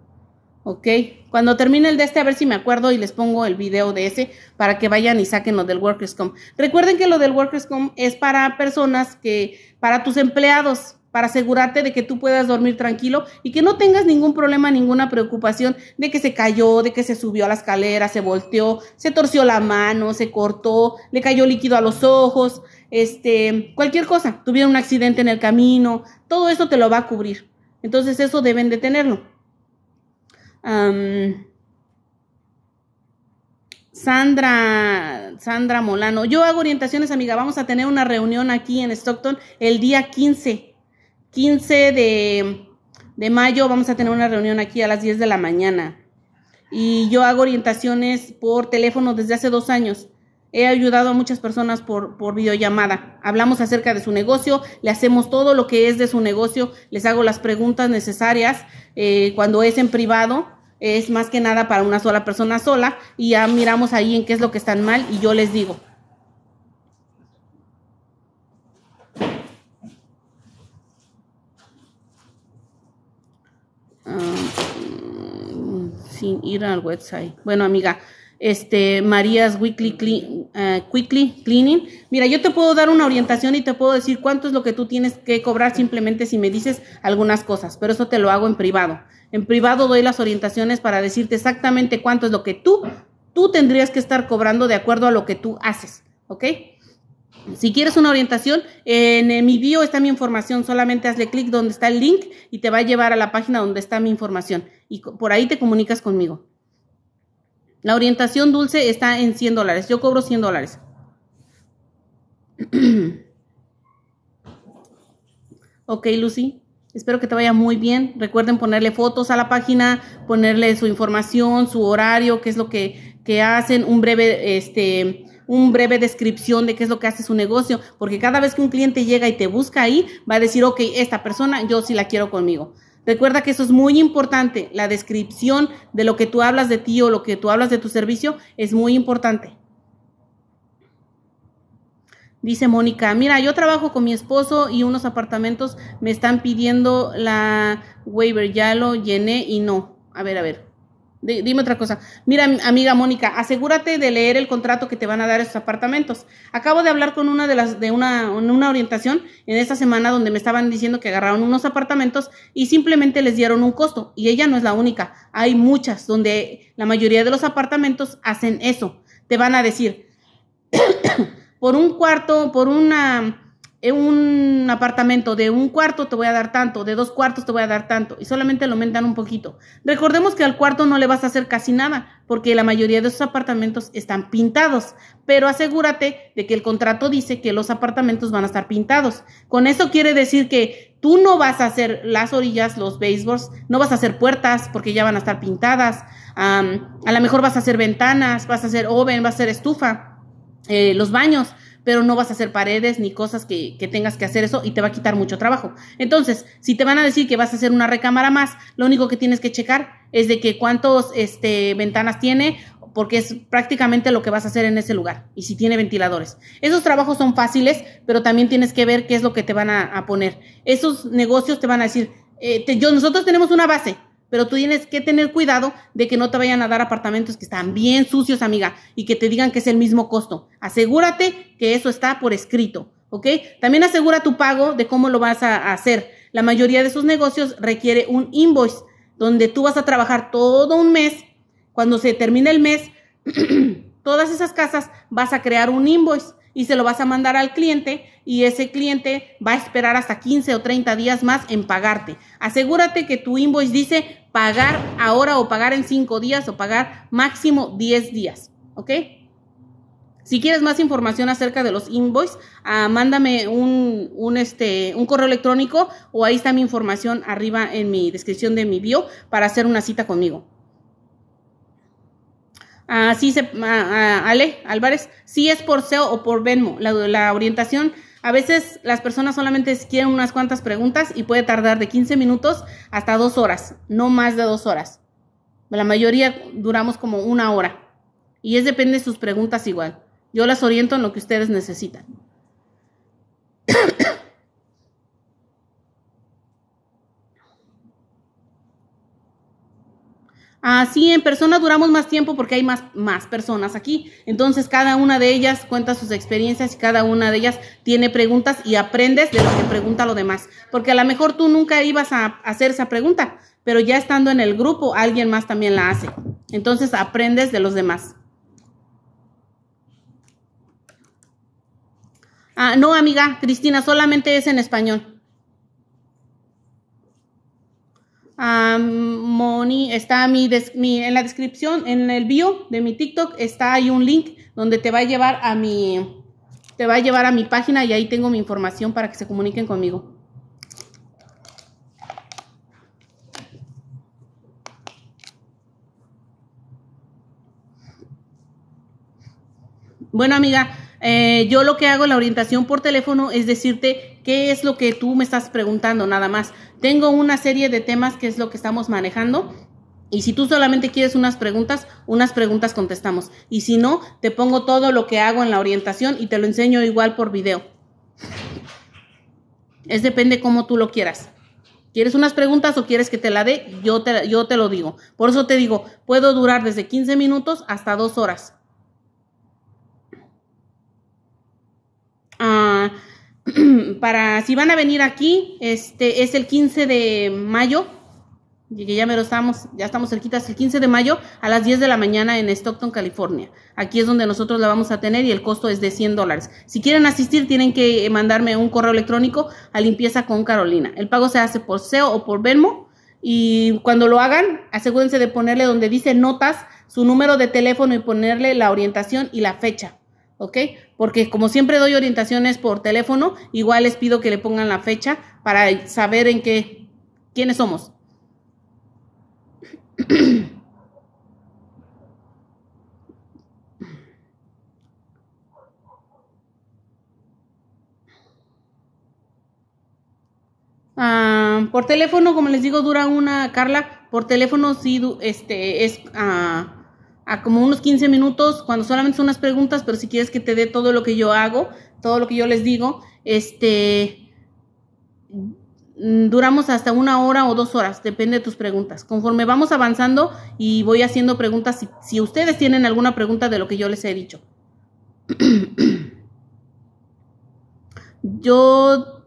¿Ok? Cuando termine el de este, a ver si me acuerdo y les pongo el video de ese para que vayan y saquen lo del Workers.com. Recuerden que lo del Workers.com es para personas que, para tus empleados, para asegurarte de que tú puedas dormir tranquilo y que no tengas ningún problema, ninguna preocupación de que se cayó, de que se subió a la escalera, se volteó, se torció la mano, se cortó, le cayó líquido a los ojos, este, cualquier cosa, tuvieron un accidente en el camino, todo eso te lo va a cubrir. Entonces eso deben de tenerlo. Sandra, Sandra Molano, yo hago orientaciones, amiga, vamos a tener una reunión aquí en Stockton el día 15 15 de, mayo vamos a tener una reunión aquí a las 10 de la mañana. Y yo hago orientaciones por teléfono desde hace dos años. He ayudado a muchas personas por, por videollamada. Hablamos acerca de su negocio, le hacemos todo lo que es de su negocio, les hago las preguntas necesarias. Eh, cuando es en privado, es más que nada para una sola persona sola y ya miramos ahí en qué es lo que están mal y yo les digo. sin ir al website. Bueno, amiga, este, Marías Weekly Quickly eh, Cleaning. Mira, yo te puedo dar una orientación y te puedo decir cuánto es lo que tú tienes que cobrar simplemente si me dices algunas cosas, pero eso te lo hago en privado. En privado doy las orientaciones para decirte exactamente cuánto es lo que tú, tú tendrías que estar cobrando de acuerdo a lo que tú haces, ¿ok? Si quieres una orientación, en eh, mi bio está mi información, solamente hazle clic donde está el link y te va a llevar a la página donde está mi información y por ahí te comunicas conmigo. La orientación dulce está en 100 dólares, yo cobro 100 dólares. ok, Lucy, espero que te vaya muy bien. Recuerden ponerle fotos a la página, ponerle su información, su horario, qué es lo que, hacen, un breve, este, un breve descripción de qué es lo que hace su negocio, porque cada vez que un cliente llega y te busca ahí, va a decir, ok, esta persona yo sí la quiero conmigo. Recuerda que eso es muy importante, la descripción de lo que tú hablas de ti o lo que tú hablas de tu servicio es muy importante. Dice Mónica, mira, yo trabajo con mi esposo y unos apartamentos me están pidiendo la waiver, ya lo llené y no. A ver, a ver. Dime otra cosa. Mira, amiga Mónica, asegúrate de leer el contrato que te van a dar esos apartamentos. Acabo de hablar con una de las de una, una orientación en esta semana donde me estaban diciendo que agarraron unos apartamentos y simplemente les dieron un costo. Y ella no es la única. Hay muchas donde la mayoría de los apartamentos hacen eso. Te van a decir por un cuarto, por una un apartamento de un cuarto te voy a dar tanto, de dos cuartos te voy a dar tanto, y solamente lo aumentan un poquito. Recordemos que al cuarto no le vas a hacer casi nada, porque la mayoría de esos apartamentos están pintados, pero asegúrate de que el contrato dice que los apartamentos van a estar pintados. Con eso quiere decir que tú no vas a hacer las orillas, los baseboards, no vas a hacer puertas porque ya van a estar pintadas, a lo mejor vas a hacer ventanas, vas a hacer oven, vas a hacer estufa, eh, los baños pero no vas a hacer paredes ni cosas que, que, tengas que hacer eso y te va a quitar mucho trabajo. Entonces, si te van a decir que vas a hacer una recámara más, lo único que tienes que checar es de que cuántos este, ventanas tiene, porque es prácticamente lo que vas a hacer en ese lugar y si tiene ventiladores. Esos trabajos son fáciles, pero también tienes que ver qué es lo que te van a, poner. Esos negocios te van a decir, eh, yo, nosotros tenemos una base, pero tú tienes que tener cuidado de que no te vayan a dar apartamentos que están bien sucios, amiga, y que te digan que es el mismo costo. Asegúrate que eso está por escrito, ¿ok? También asegura tu pago de cómo lo vas a hacer. La mayoría de esos negocios requiere un invoice, donde tú vas a trabajar todo un mes. Cuando se termine el mes, todas esas casas vas a crear un invoice y se lo vas a mandar al cliente y ese cliente va a esperar hasta 15 o 30 días más en pagarte. Asegúrate que tu invoice dice pagar ahora o pagar en 5 días o pagar máximo 10 días, ¿ok? Si quieres más información acerca de los invoices, ah, mándame un, este, un correo electrónico o ahí está mi información arriba en mi descripción de mi bio para hacer una cita conmigo. Así ah, se, ah, ah, Ale Álvarez, si es por SEO o por Venmo. La, la, orientación, a veces las personas solamente quieren unas cuantas preguntas y puede tardar de 15 minutos hasta dos horas, no más de dos horas. La mayoría duramos como una hora y es depende de sus preguntas igual. Yo las oriento en lo que ustedes necesitan. Así en persona duramos más tiempo porque hay más, más personas aquí. Entonces cada una de ellas cuenta sus experiencias y cada una de ellas tiene preguntas y aprendes de lo que pregunta lo demás. Porque a lo mejor tú nunca ibas a hacer esa pregunta, pero ya estando en el grupo alguien más también la hace. Entonces aprendes de los demás. Ah, no, amiga, Cristina, solamente es en español. Ah, Moni, está en la descripción, en el bio de mi TikTok, está ahí un link donde te va a llevar a mi, te va a llevar a mi página y ahí tengo mi información para que se comuniquen conmigo. Bueno, amiga, eh, yo lo que hago, la orientación por teléfono, es decirte qué es lo que tú me estás preguntando, nada más. Tengo una serie de temas que es lo que estamos manejando. Y si tú solamente quieres unas preguntas, unas preguntas contestamos. Y si no, te pongo todo lo que hago en la orientación y te lo enseño igual por video. Es depende cómo tú lo quieras. ¿Quieres unas preguntas o quieres que te la dé? Yo te, yo te lo digo. Por eso te digo, puedo durar desde 15 minutos hasta 2 horas. para si van a venir aquí, este es el 15 de mayo, ya estamos, ya estamos cerquitas, el 15 de mayo a las 10 de la mañana en Stockton, California. Aquí es donde nosotros la vamos a tener y el costo es de 100 dólares. Si quieren asistir, tienen que eh, mandarme un correo electrónico a limpieza con Carolina. El pago se hace por SEO o por Venmo y cuando lo hagan, asegúrense de ponerle donde dice notas, su número de teléfono y ponerle la orientación y la fecha ¿ok? Porque como siempre doy orientaciones por teléfono, igual les pido que le pongan la fecha para saber en qué, quiénes somos. Ah, por teléfono, como les digo, dura una, Carla. Por teléfono sí, este, es, ah, a como unos 15 minutos, cuando solamente son unas preguntas, pero si quieres que te dé todo lo que yo hago, todo lo que yo les digo, este, mm, duramos hasta una hora o dos horas, depende de tus preguntas. Conforme vamos avanzando y voy haciendo preguntas, si, ustedes tienen alguna pregunta de lo que yo les he dicho. yo,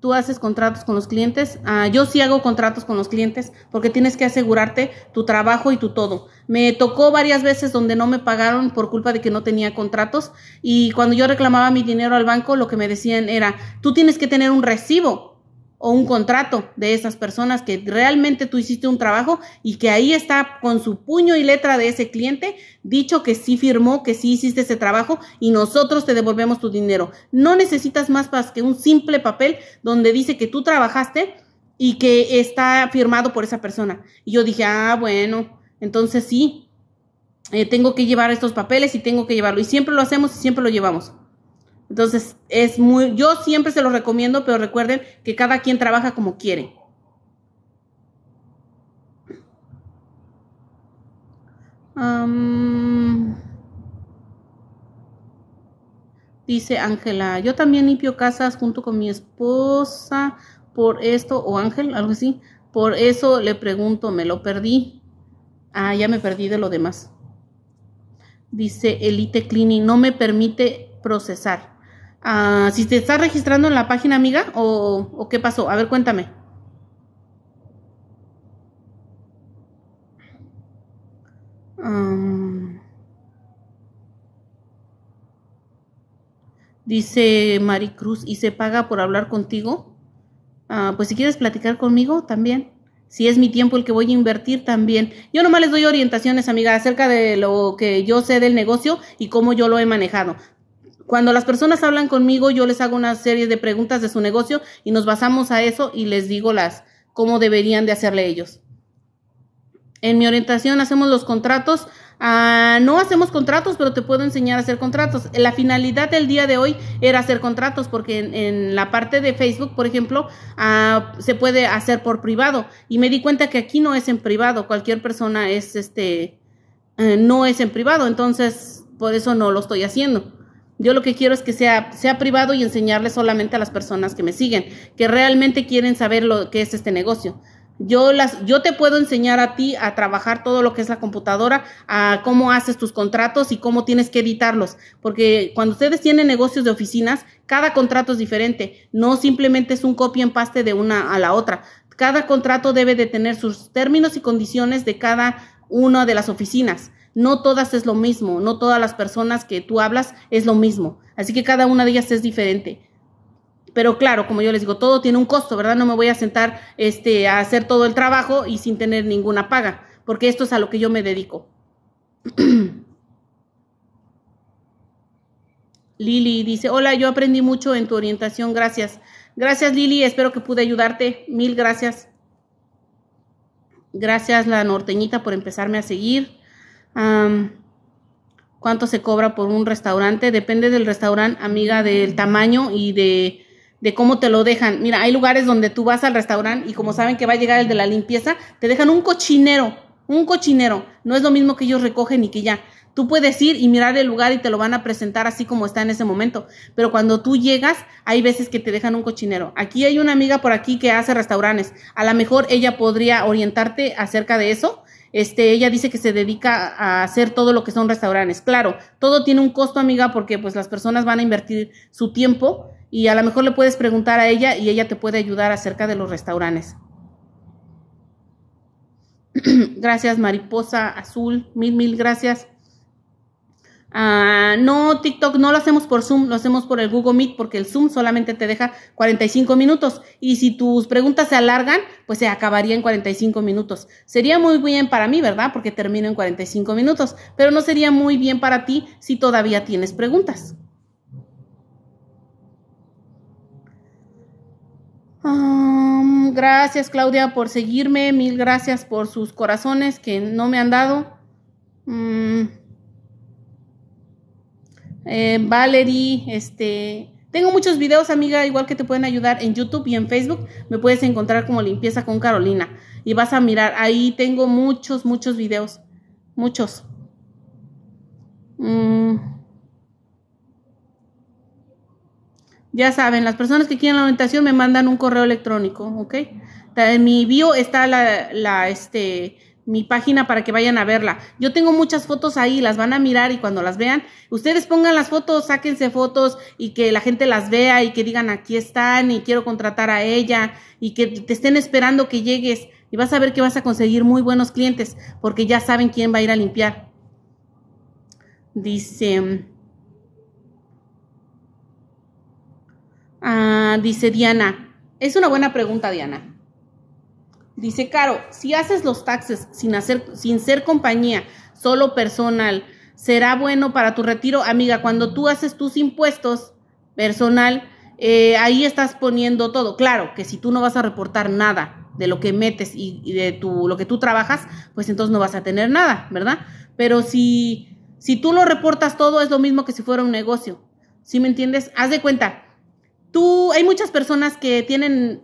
tú haces contratos con los clientes, ah, yo sí hago contratos con los clientes porque tienes que asegurarte tu trabajo y tu todo. Me tocó varias veces donde no me pagaron por culpa de que no tenía contratos y cuando yo reclamaba mi dinero al banco lo que me decían era, tú tienes que tener un recibo o un contrato de esas personas que realmente tú hiciste un trabajo y que ahí está con su puño y letra de ese cliente dicho que sí firmó, que sí hiciste ese trabajo y nosotros te devolvemos tu dinero. No necesitas más que un simple papel donde dice que tú trabajaste y que está firmado por esa persona. Y yo dije, ah, bueno entonces sí, eh, tengo que llevar estos papeles y tengo que llevarlo. Y siempre lo hacemos y siempre lo llevamos. Entonces, es muy, yo siempre se los recomiendo, pero recuerden que cada quien trabaja como quiere. dice Ángela, yo también limpio casas junto con mi esposa por esto, o Ángel, algo así. Por eso le pregunto, me lo perdí. Ah, ya me perdí de lo demás. Dice Elite Cleaning, no me permite procesar. Ah, si te estás registrando en la página, amiga, o, qué pasó. A ver, cuéntame. Ah, dice Maricruz, ¿y se paga por hablar contigo? Ah, pues si quieres platicar conmigo, también si es mi tiempo el que voy a invertir también. Yo nomás les doy orientaciones, amiga, acerca de lo que yo sé del negocio y cómo yo lo he manejado. Cuando las personas hablan conmigo, yo les hago una serie de preguntas de su negocio y nos basamos a eso y les digo las cómo deberían de hacerle ellos. En mi orientación hacemos los contratos Ah, no hacemos contratos, pero te puedo enseñar a hacer contratos. La finalidad del día de hoy era hacer contratos, porque en, la parte de Facebook, por ejemplo, ah, se puede hacer por privado. Y me di cuenta que aquí no es en privado, cualquier persona es este, eh, no es en privado, entonces por eso no lo estoy haciendo. Yo lo que quiero es que sea, sea privado y enseñarle solamente a las personas que me siguen, que realmente quieren saber lo que es este negocio. Yo, las, yo te puedo enseñar a ti a trabajar todo lo que es la computadora, a cómo haces tus contratos y cómo tienes que editarlos, porque cuando ustedes tienen negocios de oficinas, cada contrato es diferente, no simplemente es un copia en paste de una a la otra. Cada contrato debe de tener sus términos y condiciones de cada una de las oficinas. No todas es lo mismo, no todas las personas que tú hablas es lo mismo, así que cada una de ellas es diferente. Pero claro, como yo les digo, todo tiene un costo, ¿verdad? No me voy a sentar este, a hacer todo el trabajo y sin tener ninguna paga, porque esto es a lo que yo me dedico. Lili dice, hola, yo aprendí mucho en tu orientación, gracias. Gracias Lili, espero que pude ayudarte. Mil gracias. Gracias la norteñita por empezarme a seguir. ¿Cuánto se cobra por un restaurante? Depende del restaurante, amiga, del tamaño y de de cómo te lo dejan. Mira, hay lugares donde tú vas al restaurante y como saben que va a llegar el de la limpieza, te dejan un cochinero, un cochinero. No es lo mismo que ellos recogen y que ya. Tú puedes ir y mirar el lugar y te lo van a presentar así como está en ese momento. Pero cuando tú llegas, hay veces que te dejan un cochinero. Aquí hay una amiga por aquí que hace restaurantes. A lo mejor ella podría orientarte acerca de eso. Este, ella dice que se dedica a hacer todo lo que son restaurantes. Claro, todo tiene un costo, amiga, porque pues las personas van a invertir su tiempo y a lo mejor le puedes preguntar a ella y ella te puede ayudar acerca de los restaurantes. gracias, Mariposa Azul, mil, mil gracias. Ah, no, TikTok, no lo hacemos por Zoom, lo hacemos por el Google Meet porque el Zoom solamente te deja 45 minutos y si tus preguntas se alargan, pues se acabaría en 45 minutos. Sería muy bien para mí, ¿verdad? Porque termino en 45 minutos, pero no sería muy bien para ti si todavía tienes preguntas. gracias Claudia por seguirme, mil gracias por sus corazones que no me han dado. Mm. Eh, Valerie, este, tengo muchos videos, amiga, igual que te pueden ayudar en YouTube y en Facebook. Me puedes encontrar como Limpieza con Carolina. Y vas a mirar, ahí tengo muchos, muchos videos. Muchos. Mm. Ya saben, las personas que quieren la orientación me mandan un correo electrónico, ¿ok? En mi bio está la, este, mi página para que vayan a verla. Yo tengo muchas fotos ahí, las van a mirar y cuando las vean, ustedes pongan las fotos, sáquense fotos y que la gente las vea y que digan aquí están y quiero contratar a ella y que te estén esperando que llegues y vas a ver que vas a conseguir muy buenos clientes porque ya saben quién va a ir a limpiar. Dice... Ah, dice Diana. Es una buena pregunta, Diana. Dice Caro, si haces los taxes sin, hacer, sin ser compañía, solo personal, será bueno para tu retiro, amiga. Cuando tú haces tus impuestos personal, eh, ahí estás poniendo todo. Claro, que si tú no vas a reportar nada de lo que metes y, de lo que tú trabajas, pues entonces no vas a tener nada, ¿verdad? Pero si, si tú lo reportas todo, es lo mismo que si fuera un negocio. ¿Sí me entiendes? Haz de cuenta, Tú, hay muchas personas que tienen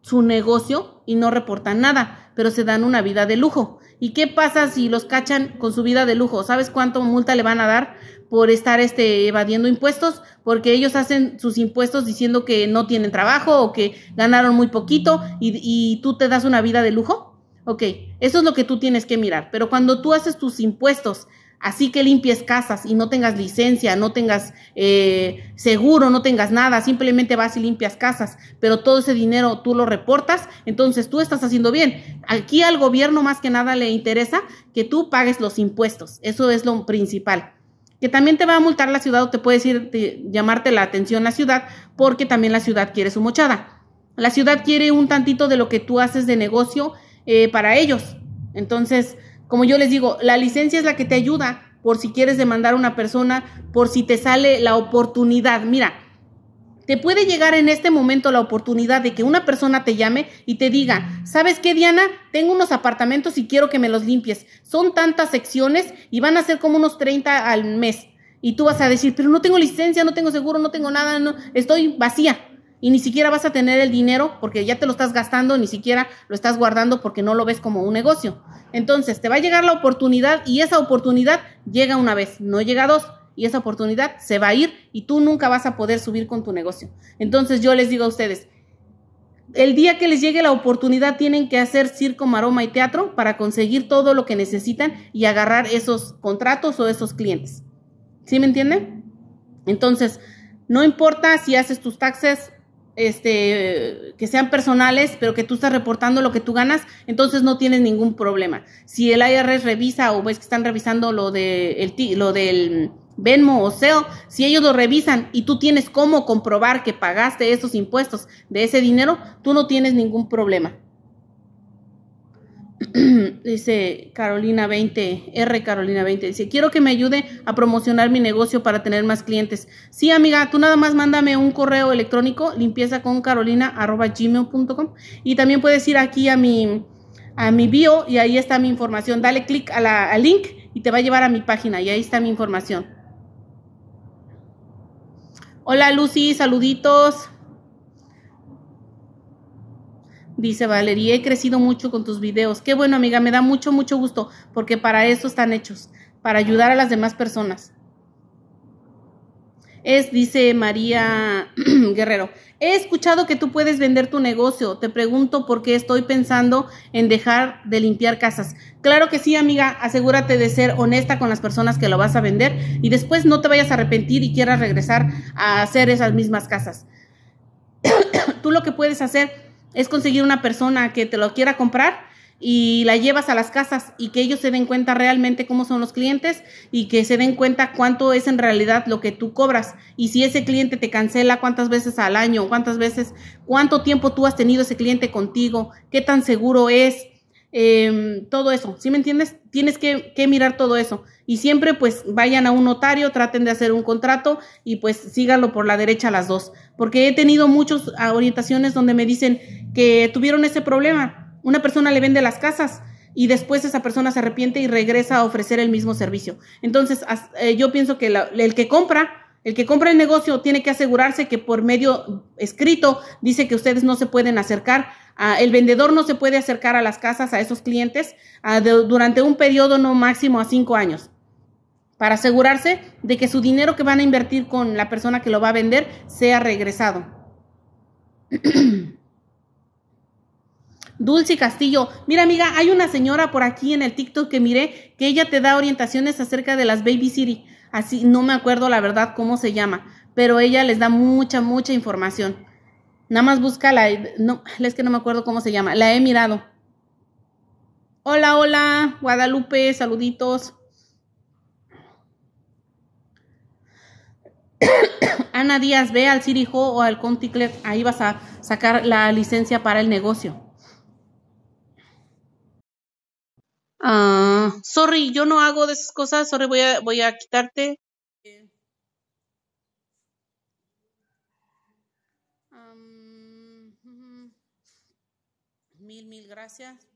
su negocio y no reportan nada, pero se dan una vida de lujo. ¿Y qué pasa si los cachan con su vida de lujo? ¿Sabes cuánto multa le van a dar por estar este, evadiendo impuestos? Porque ellos hacen sus impuestos diciendo que no tienen trabajo o que ganaron muy poquito y, y tú te das una vida de lujo. Ok, eso es lo que tú tienes que mirar. Pero cuando tú haces tus impuestos Así que limpies casas y no tengas licencia, no tengas eh, seguro, no tengas nada, simplemente vas y limpias casas, pero todo ese dinero tú lo reportas, entonces tú estás haciendo bien. Aquí al gobierno más que nada le interesa que tú pagues los impuestos, eso es lo principal. Que también te va a multar la ciudad o te puede decir, llamarte la atención la ciudad, porque también la ciudad quiere su mochada. La ciudad quiere un tantito de lo que tú haces de negocio eh, para ellos. Entonces, como yo les digo, la licencia es la que te ayuda por si quieres demandar a una persona, por si te sale la oportunidad. Mira, te puede llegar en este momento la oportunidad de que una persona te llame y te diga, ¿sabes qué, Diana? Tengo unos apartamentos y quiero que me los limpies. Son tantas secciones y van a ser como unos 30 al mes. Y tú vas a decir, pero no tengo licencia, no tengo seguro, no tengo nada, no, estoy vacía y ni siquiera vas a tener el dinero porque ya te lo estás gastando, ni siquiera lo estás guardando porque no lo ves como un negocio. Entonces, te va a llegar la oportunidad y esa oportunidad llega una vez, no llega dos y esa oportunidad se va a ir y tú nunca vas a poder subir con tu negocio. Entonces, yo les digo a ustedes, el día que les llegue la oportunidad tienen que hacer circo, maroma y teatro para conseguir todo lo que necesitan y agarrar esos contratos o esos clientes. ¿Sí me entienden? Entonces, no importa si haces tus taxes este, que sean personales, pero que tú estás reportando lo que tú ganas, entonces no tienes ningún problema. Si el IRS revisa o ves que están revisando lo, de lo del Venmo o SEO, si ellos lo revisan y tú tienes cómo comprobar que pagaste esos impuestos de ese dinero, tú no tienes ningún problema. dice Carolina 20, R Carolina 20, dice, quiero que me ayude a promocionar mi negocio para tener más clientes. Sí, amiga, tú nada más mándame un correo electrónico, limpieza con carolina arroba gmail.com y también puedes ir aquí a mi, a mi bio y ahí está mi información. Dale clic al link y te va a llevar a mi página y ahí está mi información. Hola Lucy, saluditos dice Valeria, he crecido mucho con tus videos. Qué bueno, amiga, me da mucho, mucho gusto, porque para eso están hechos, para ayudar a las demás personas. Es, dice María Guerrero, he escuchado que tú puedes vender tu negocio. Te pregunto por qué estoy pensando en dejar de limpiar casas. Claro que sí, amiga, asegúrate de ser honesta con las personas que lo vas a vender y después no te vayas a arrepentir y quieras regresar a hacer esas mismas casas. tú lo que puedes hacer es conseguir una persona que te lo quiera comprar y la llevas a las casas y que ellos se den cuenta realmente cómo son los clientes y que se den cuenta cuánto es en realidad lo que tú cobras y si ese cliente te cancela cuántas veces al año, cuántas veces, cuánto tiempo tú has tenido ese cliente contigo, qué tan seguro es, eh, todo eso, ¿sí me entiendes? Tienes que, mirar todo eso. Y siempre pues vayan a un notario, traten de hacer un contrato y pues síganlo por la derecha las dos. Porque he tenido muchas ah, orientaciones donde me dicen que tuvieron ese problema. Una persona le vende las casas y después esa persona se arrepiente y regresa a ofrecer el mismo servicio. Entonces, eh, yo pienso que el que compra el que compra el negocio tiene que asegurarse que por medio escrito dice que ustedes no se pueden acercar, a, el vendedor no se puede acercar a las casas, a esos clientes, durante un periodo no máximo a cinco años, para asegurarse de que su dinero que van a invertir con la persona que lo va a vender sea regresado. Dulce Castillo, mira amiga, hay una señora por aquí en el TikTok que miré que ella te da orientaciones acerca de las Baby City así, no me acuerdo la verdad cómo se llama, pero ella les da mucha, mucha información. Nada más busca la, no, es que no me acuerdo cómo se llama, la he mirado. Hola, hola, Guadalupe, saluditos. Ana Díaz, ve al Cirijo o al Conticlet, ahí vas a sacar la licencia para el negocio. Ah, sorry, yo no hago de esas cosas, sorry, voy a, voy a quitarte. mil, mil gracias.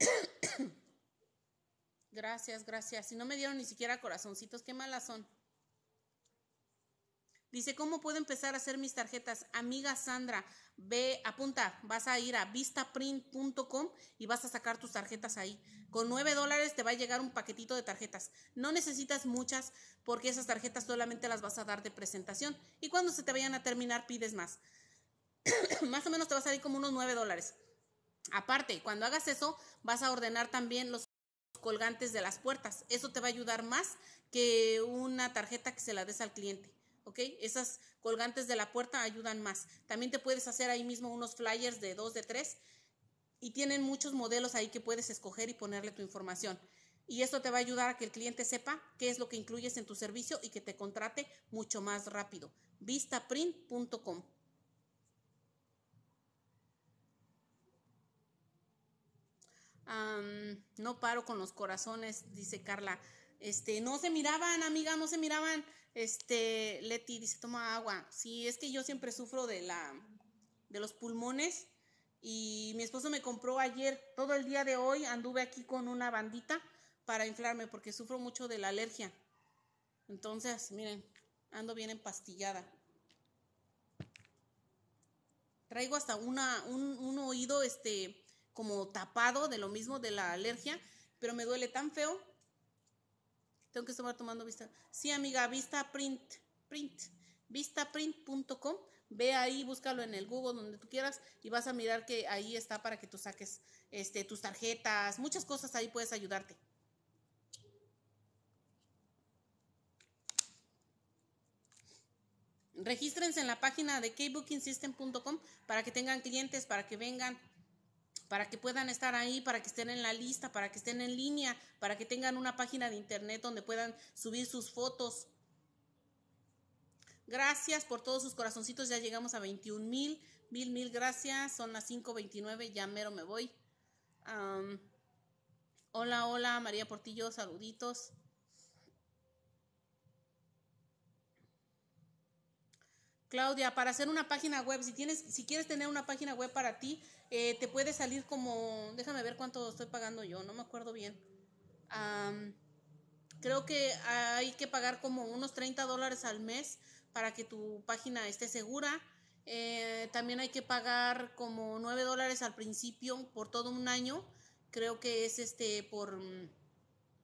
gracias, gracias. Si no me dieron ni siquiera corazoncitos, qué malas son. Dice, ¿cómo puedo empezar a hacer mis tarjetas? Amiga Sandra, ve, apunta, vas a ir a vistaprint.com y vas a sacar tus tarjetas ahí. Con 9 dólares te va a llegar un paquetito de tarjetas. No necesitas muchas porque esas tarjetas solamente las vas a dar de presentación. Y cuando se te vayan a terminar, pides más. más o menos te vas a ir como unos 9 dólares. Aparte, cuando hagas eso, vas a ordenar también los colgantes de las puertas. Eso te va a ayudar más que una tarjeta que se la des al cliente. ¿ok? Esas colgantes de la puerta ayudan más. También te puedes hacer ahí mismo unos flyers de dos, de tres y tienen muchos modelos ahí que puedes escoger y ponerle tu información. Y esto te va a ayudar a que el cliente sepa qué es lo que incluyes en tu servicio y que te contrate mucho más rápido. Vistaprint.com no paro con los corazones, dice Carla. Este, no se miraban, amiga, no se miraban. Este, Leti dice, toma agua. Sí, es que yo siempre sufro de la de los pulmones y mi esposo me compró ayer, todo el día de hoy anduve aquí con una bandita para inflarme porque sufro mucho de la alergia. Entonces, miren, ando bien empastillada. Traigo hasta una, un, un oído este, como tapado de lo mismo de la alergia, pero me duele tan feo tengo que estar tomando vista. Sí, amiga, vista print, print, vistaprint.com. Ve ahí, búscalo en el Google, donde tú quieras, y vas a mirar que ahí está para que tú saques este, tus tarjetas, muchas cosas ahí puedes ayudarte. Regístrense en la página de kbookingsystem.com para que tengan clientes, para que vengan para que puedan estar ahí, para que estén en la lista, para que estén en línea, para que tengan una página de internet donde puedan subir sus fotos. Gracias por todos sus corazoncitos, ya llegamos a 21 mil, mil, mil gracias, son las 5.29, ya mero me voy. hola, hola, María Portillo, saluditos. Claudia, para hacer una página web, si tienes, si quieres tener una página web para ti, eh, te puede salir como, déjame ver cuánto estoy pagando yo, no me acuerdo bien. creo que hay que pagar como unos 30 dólares al mes para que tu página esté segura. Eh, también hay que pagar como 9 dólares al principio por todo un año. Creo que es este por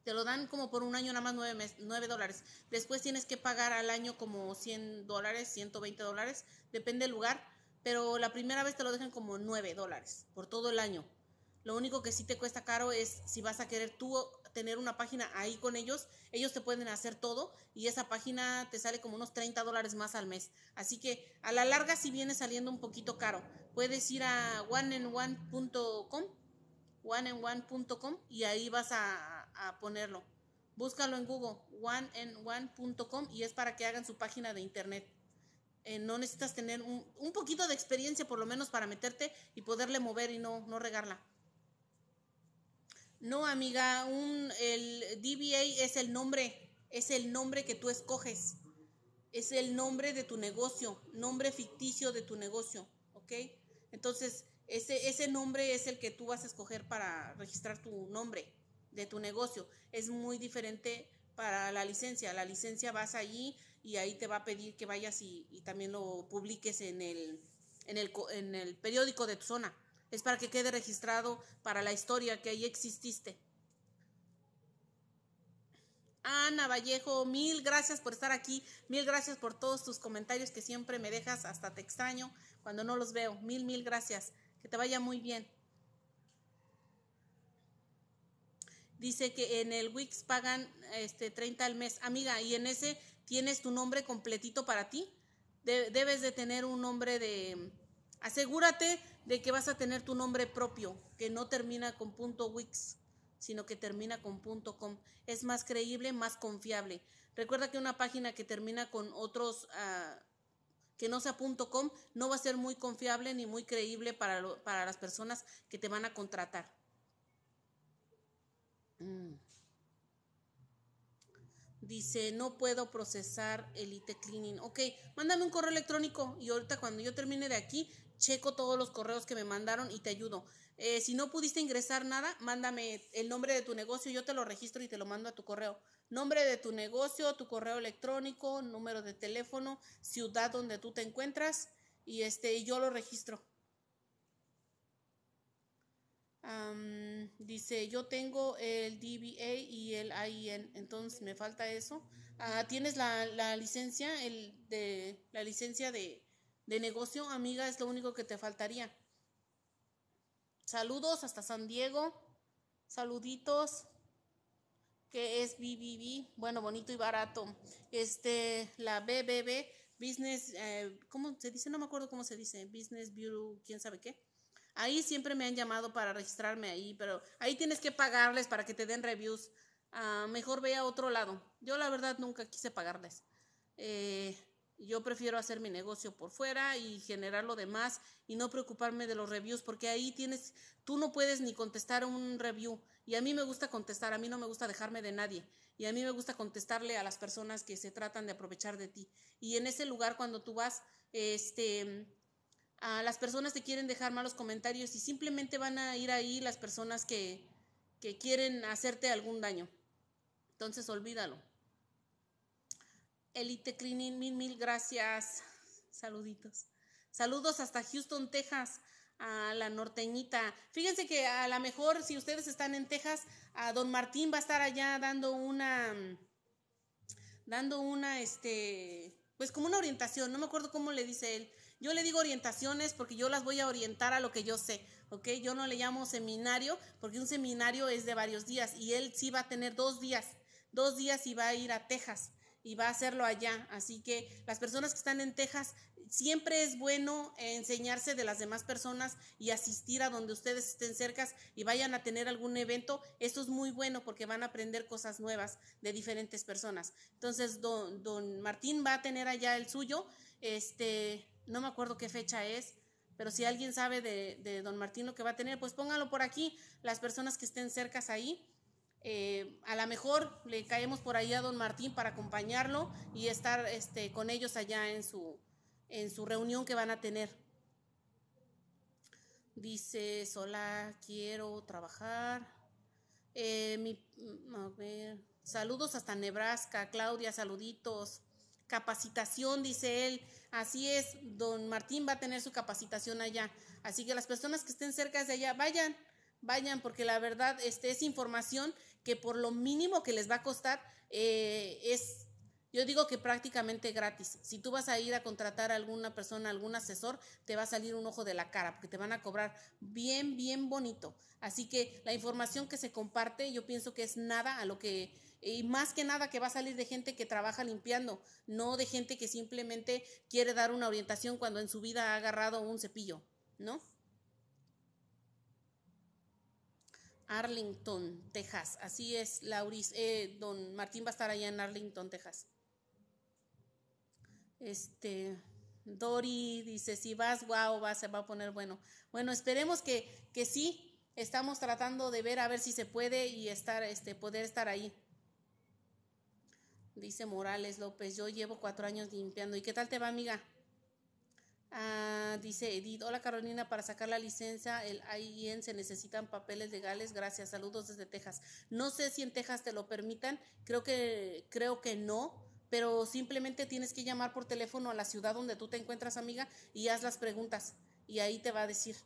te lo dan como por un año nada más 9, dólares. Después tienes que pagar al año como 100 dólares, 120 dólares, depende del lugar. Pero la primera vez te lo dejan como 9 dólares por todo el año. Lo único que sí te cuesta caro es si vas a querer tú tener una página ahí con ellos, ellos te pueden hacer todo y esa página te sale como unos 30 dólares más al mes. Así que a la larga sí viene saliendo un poquito caro. Puedes ir a oneandone.com, oneandone.com y ahí vas a a, ponerlo. Búscalo en Google, oneandone.com y es para que hagan su página de internet. Eh, no necesitas tener un, poquito de experiencia por lo menos para meterte y poderle mover y no, regarla. No, amiga, un, el DBA es el nombre, es el nombre que tú escoges, es el nombre de tu negocio, nombre ficticio de tu negocio, ¿ok? Entonces, ese, ese nombre es el que tú vas a escoger para registrar tu nombre de tu negocio. Es muy diferente para la licencia. La licencia vas allí y ahí te va a pedir que vayas y, también lo publiques en el, en, el, en el periódico de tu zona. Es para que quede registrado para la historia que ahí exististe. Ana Vallejo, mil gracias por estar aquí, mil gracias por todos tus comentarios que siempre me dejas, hasta te extraño cuando no los veo, mil, mil gracias, que te vaya muy bien. dice que en el Wix pagan este 30 al mes. Amiga, y en ese tienes tu nombre completito para ti. debes de tener un nombre de asegúrate de que vas a tener tu nombre propio, que no termina con punto .wix, sino que termina con punto .com. Es más creíble, más confiable. Recuerda que una página que termina con otros ah, que no sea punto .com no va a ser muy confiable ni muy creíble para las personas que te van a contratar. Mm. Dice, no puedo procesar Elite Cleaning. Ok, mándame un correo electrónico y ahorita cuando yo termine de aquí, checo todos los correos que me mandaron y te ayudo. Eh, si no pudiste ingresar nada, mándame el nombre de tu negocio, yo te lo registro y te lo mando a tu correo. Nombre de tu negocio, tu correo electrónico, número de teléfono, ciudad donde tú te encuentras y este, yo lo registro dice, yo tengo el DBA y el AIN, entonces me falta eso. Ah, ¿Tienes la, licencia, el de, la licencia de, negocio, amiga? Es lo único que te faltaría. Saludos hasta San Diego. Saluditos. Que es BBB. Bueno, bonito y barato. Este, la BBB, Business, eh, ¿cómo se dice? No me acuerdo cómo se dice. Business Bureau, quién sabe qué. Ahí siempre me han llamado para registrarme ahí, pero ahí tienes que pagarles para que te den reviews. Ah, mejor ve a otro lado. Yo la verdad nunca quise pagarles. Eh, yo prefiero hacer mi negocio por fuera y generar lo demás y no preocuparme de los reviews porque ahí tienes, tú no puedes ni contestar un review y a mí me gusta contestar, a mí no me gusta dejarme de nadie y a mí me gusta contestarle a las personas que se tratan de aprovechar de ti. Y en ese lugar cuando tú vas, este a las personas te quieren dejar malos comentarios y simplemente van a ir ahí las personas que, quieren hacerte algún daño. Entonces olvídalo. Elite Cleaning, mil, mil gracias. Saluditos. Saludos hasta Houston, Texas, a la norteñita. Fíjense que a lo mejor si ustedes están en Texas, a don Martín va a estar allá dando una, dando una, este, pues como una orientación, no me acuerdo cómo le dice él, yo le digo orientaciones porque yo las voy a orientar a lo que yo sé, ¿ok? Yo no le llamo seminario porque un seminario es de varios días y él sí va a tener dos días, dos días y va a ir a Texas y va a hacerlo allá. Así que las personas que están en Texas, siempre es bueno enseñarse de las demás personas y asistir a donde ustedes estén cercas y vayan a tener algún evento. Eso es muy bueno porque van a aprender cosas nuevas de diferentes personas. Entonces, don, don Martín va a tener allá el suyo. Este, no me acuerdo qué fecha es, pero si alguien sabe de, don Martín lo que va a tener, pues póngalo por aquí, las personas que estén cercas ahí. Eh, a lo mejor le caemos por ahí a don Martín para acompañarlo y estar este, con ellos allá en su, en su reunión que van a tener. Dice, sola, quiero trabajar. Eh, mm, a ver, saludos hasta Nebraska, Claudia, saluditos capacitación, dice él. Así es, don Martín va a tener su capacitación allá. Así que las personas que estén cerca de allá, vayan, vayan, porque la verdad este, es información que por lo mínimo que les va a costar eh, es, yo digo que prácticamente gratis. Si tú vas a ir a contratar a alguna persona, algún asesor, te va a salir un ojo de la cara, porque te van a cobrar bien, bien bonito. Así que la información que se comparte, yo pienso que es nada a lo que y más que nada que va a salir de gente que trabaja limpiando, no de gente que simplemente quiere dar una orientación cuando en su vida ha agarrado un cepillo, ¿no? Arlington, Texas. Así es, Lauris. Eh, don Martín va a estar allá en Arlington, Texas. Este, Dori dice, si vas, wow, va, se va a poner bueno. Bueno, esperemos que, que sí. Estamos tratando de ver a ver si se puede y estar, este, poder estar ahí. Dice Morales López, yo llevo cuatro años limpiando. ¿Y qué tal te va, amiga? Ah, dice Edith, hola Carolina, para sacar la licencia, el IEN se necesitan papeles legales, gracias, saludos desde Texas. No sé si en Texas te lo permitan, creo que, creo que no, pero simplemente tienes que llamar por teléfono a la ciudad donde tú te encuentras, amiga, y haz las preguntas, y ahí te va a decir.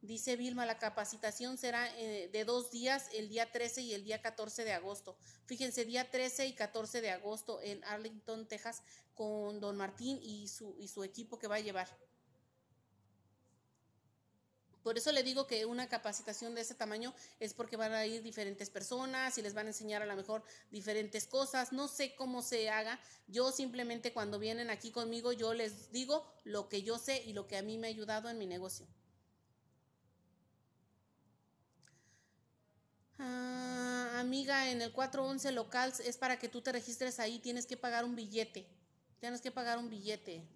Dice Vilma, la capacitación será eh, de dos días, el día 13 y el día 14 de agosto. Fíjense, día 13 y 14 de agosto en Arlington, Texas, con don Martín y su, y su equipo que va a llevar. Por eso le digo que una capacitación de ese tamaño es porque van a ir diferentes personas y les van a enseñar a lo mejor diferentes cosas. No sé cómo se haga. Yo simplemente cuando vienen aquí conmigo, yo les digo lo que yo sé y lo que a mí me ha ayudado en mi negocio. Ah, amiga, en el 411 local es para que tú te registres ahí, tienes que pagar un billete. Tienes que pagar un billete.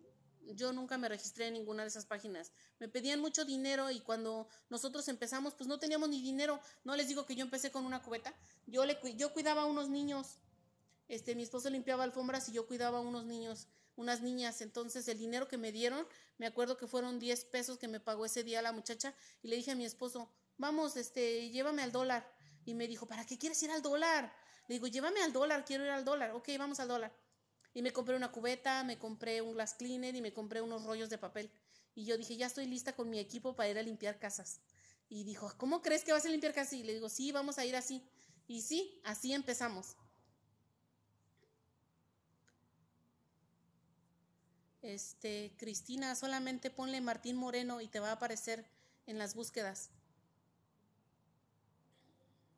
Yo nunca me registré en ninguna de esas páginas. Me pedían mucho dinero y cuando nosotros empezamos, pues no teníamos ni dinero. No les digo que yo empecé con una cubeta. Yo, le, yo cuidaba a unos niños. Este, mi esposo limpiaba alfombras y yo cuidaba a unos niños, unas niñas. Entonces el dinero que me dieron, me acuerdo que fueron 10 pesos que me pagó ese día la muchacha y le dije a mi esposo, vamos, este, llévame al dólar. Y me dijo, ¿para qué quieres ir al dólar? Le digo, llévame al dólar, quiero ir al dólar. Ok, vamos al dólar. Y me compré una cubeta, me compré un glass cleaner y me compré unos rollos de papel. Y yo dije, ya estoy lista con mi equipo para ir a limpiar casas. Y dijo, ¿cómo crees que vas a limpiar casas? Y le digo, sí, vamos a ir así. Y sí, así empezamos. Este, Cristina, solamente ponle Martín Moreno y te va a aparecer en las búsquedas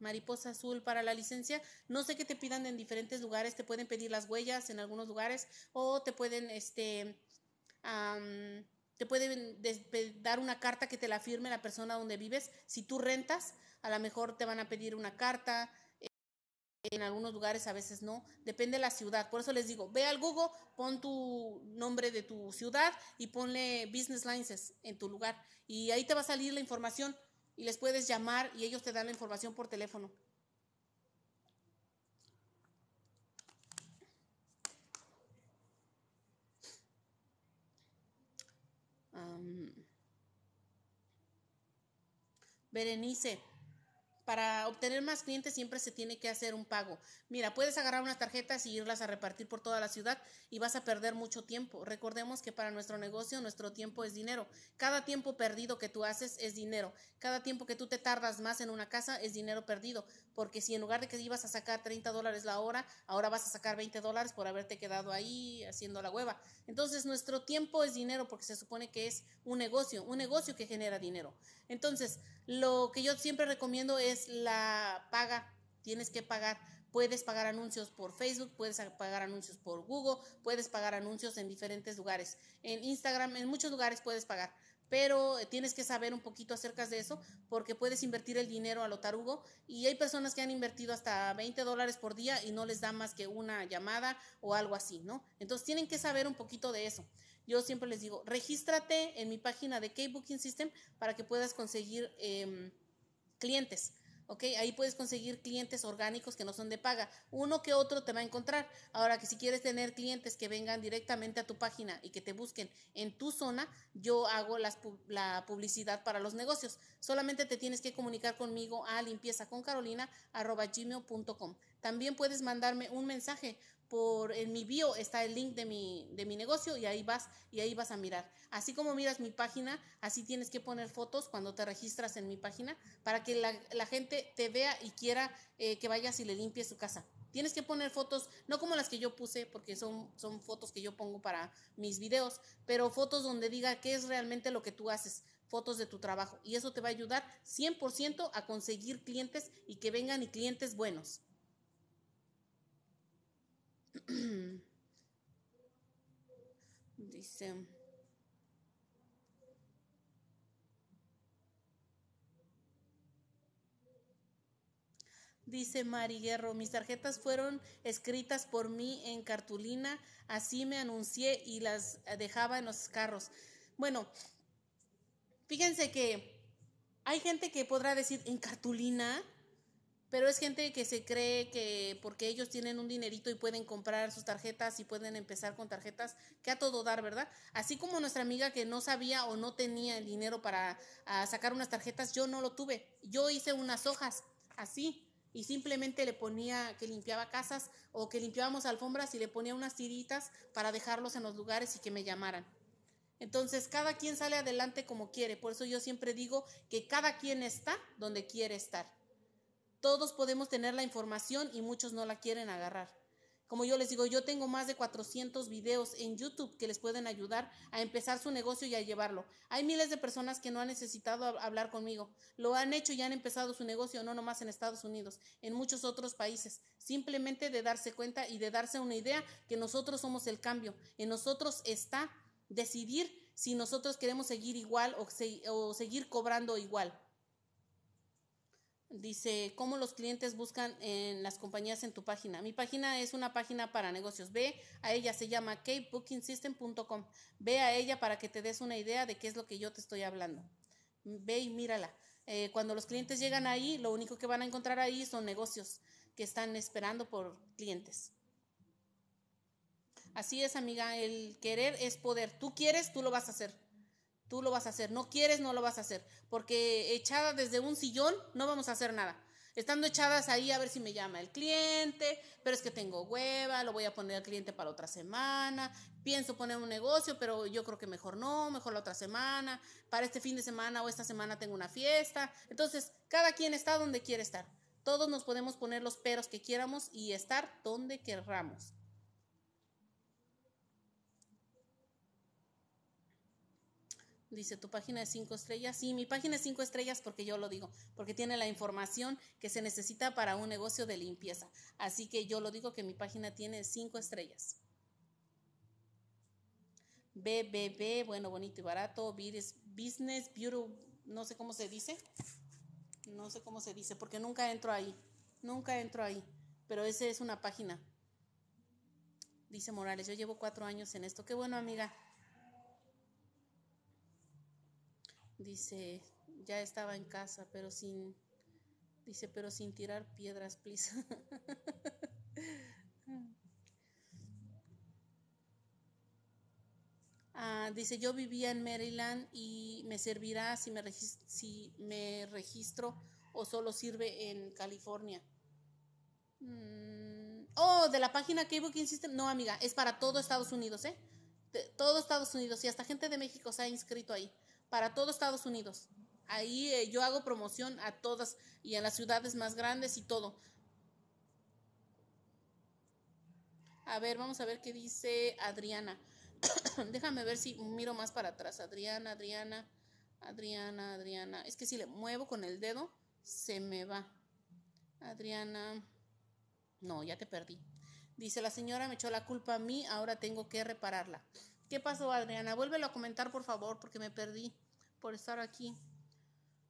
mariposa azul para la licencia. No sé qué te pidan en diferentes lugares, te pueden pedir las huellas en algunos lugares o te pueden, este, te pueden dar una carta que te la firme la persona donde vives. Si tú rentas, a lo mejor te van a pedir una carta. Eh, en algunos lugares a veces no, depende de la ciudad. Por eso les digo, ve al Google, pon tu nombre de tu ciudad y ponle business licenses en tu lugar. Y ahí te va a salir la información y les puedes llamar y ellos te dan la información por teléfono. Berenice para obtener más clientes siempre se tiene que hacer un pago. Mira, puedes agarrar unas tarjetas y irlas a repartir por toda la ciudad y vas a perder mucho tiempo. Recordemos que para nuestro negocio nuestro tiempo es dinero. Cada tiempo perdido que tú haces es dinero. Cada tiempo que tú te tardas más en una casa es dinero perdido porque si en lugar de que ibas a sacar 30 dólares la hora, ahora vas a sacar 20 dólares por haberte quedado ahí haciendo la hueva. Entonces nuestro tiempo es dinero porque se supone que es un negocio, un negocio que genera dinero. Entonces lo que yo siempre recomiendo es la paga, tienes que pagar. Puedes pagar anuncios por Facebook, puedes pagar anuncios por Google, puedes pagar anuncios en diferentes lugares. En Instagram, en muchos lugares puedes pagar pero tienes que saber un poquito acerca de eso porque puedes invertir el dinero a lo y hay personas que han invertido hasta 20 dólares por día y no les da más que una llamada o algo así, ¿no? Entonces tienen que saber un poquito de eso. Yo siempre les digo, regístrate en mi página de K-Booking System para que puedas conseguir em, clientes ¿ok? Ahí puedes conseguir clientes orgánicos que no son de paga. Uno que otro te va a encontrar. Ahora que si quieres tener clientes que vengan directamente a tu página y que te busquen en tu zona, yo hago las, la publicidad para los negocios. Solamente te tienes que comunicar conmigo a limpiezaconcarolina.com. También puedes mandarme un mensaje en mi bio está el link de mi, de mi negocio y ahí vas y ahí vas a mirar. Así como miras mi página, así tienes que poner fotos cuando te registras en mi página para que la, gente te vea y quiera eh, que vayas y le limpies su casa. Tienes que poner fotos, no como las que yo puse, porque son, son fotos que yo pongo para mis videos, pero fotos donde diga qué es realmente lo que tú haces, fotos de tu trabajo. Y eso te va a ayudar 100% a conseguir clientes y que vengan y clientes buenos. Dice. Dice Mari Guerro, mis tarjetas fueron escritas por mí en cartulina, así me anuncié y las dejaba en los carros. Bueno, fíjense que hay gente que podrá decir en cartulina, pero es gente que se cree que porque ellos tienen un dinerito y pueden comprar sus tarjetas y pueden empezar con tarjetas, que a todo dar, ¿verdad? Así como nuestra amiga que no sabía o no tenía el dinero para ah, sacar unas tarjetas, yo no lo tuve. Yo hice unas hojas así y simplemente le ponía que limpiaba casas o que limpiábamos alfombras y le ponía unas tiritas para dejarlos en los lugares y que me llamaran. Entonces, cada quien sale adelante como quiere. Por eso yo siempre digo que cada quien está donde quiere estar. Todos podemos tener la información y muchos no la quieren agarrar. Como yo les digo, yo tengo más de 400 videos en YouTube que les pueden ayudar a empezar su negocio y a llevarlo. Hay miles de personas que no han necesitado hablar conmigo. Lo han hecho y han empezado su negocio, no nomás en Estados Unidos, en muchos otros países. Simplemente de darse cuenta y de darse una idea que nosotros somos el cambio. En nosotros está decidir si nosotros queremos seguir igual o, o seguir cobrando igual. Dice, ¿cómo los clientes buscan en las compañías en tu página? Mi página es una página para negocios. Ve a ella, se llama kbookingsystem.com. Ve a ella para que te des una idea de qué es lo que yo te estoy hablando. Ve y mírala. Eh, cuando los clientes llegan ahí, lo único que van a encontrar ahí son negocios que están esperando por clientes. Así es, amiga, el querer es poder. Tú quieres, tú lo vas a hacer. Tú lo vas a hacer. No quieres, no lo vas a hacer. Porque echada desde un sillón, no vamos a hacer nada. Estando echadas ahí a ver si me llama el cliente, pero es que tengo hueva, lo voy a poner al cliente para otra semana, pienso poner un negocio, pero yo creo que mejor no, mejor la otra semana, para este fin de semana o esta semana tengo una fiesta. Entonces, cada quien está donde quiere estar. Todos nos podemos poner los peros que quieramos y estar donde querramos. Dice, tu página es cinco estrellas. Sí, mi página es cinco estrellas porque yo lo digo, porque tiene la información que se necesita para un negocio de limpieza. Así que yo lo digo que mi página tiene cinco estrellas. BBB, bueno, bonito y barato. Business Beauty, no sé cómo se dice. No sé cómo se dice, porque nunca entro ahí. Nunca entro ahí. Pero esa es una página. Dice Morales, yo llevo cuatro años en esto. Qué bueno, amiga. Dice, ya estaba en casa, pero sin, dice, pero sin tirar piedras, please. Ah, dice, yo vivía en Maryland y me servirá si me, registro, si me registro o solo sirve en California. Mm, oh, de la página K-Booking System. No, amiga, es para todo Estados Unidos, ¿eh? todo Estados Unidos y hasta gente de México se ha inscrito ahí para todo Estados Unidos. Ahí eh, yo hago promoción a todas y a las ciudades más grandes y todo. A ver, vamos a ver qué dice Adriana. Déjame ver si miro más para atrás. Adriana, Adriana, Adriana, Adriana. Es que si le muevo con el dedo, se me va. Adriana. No, ya te perdí. Dice, la señora me echó la culpa a mí, ahora tengo que repararla. ¿Qué pasó, Adriana? Vuélvelo a comentar, por favor, porque me perdí por estar aquí.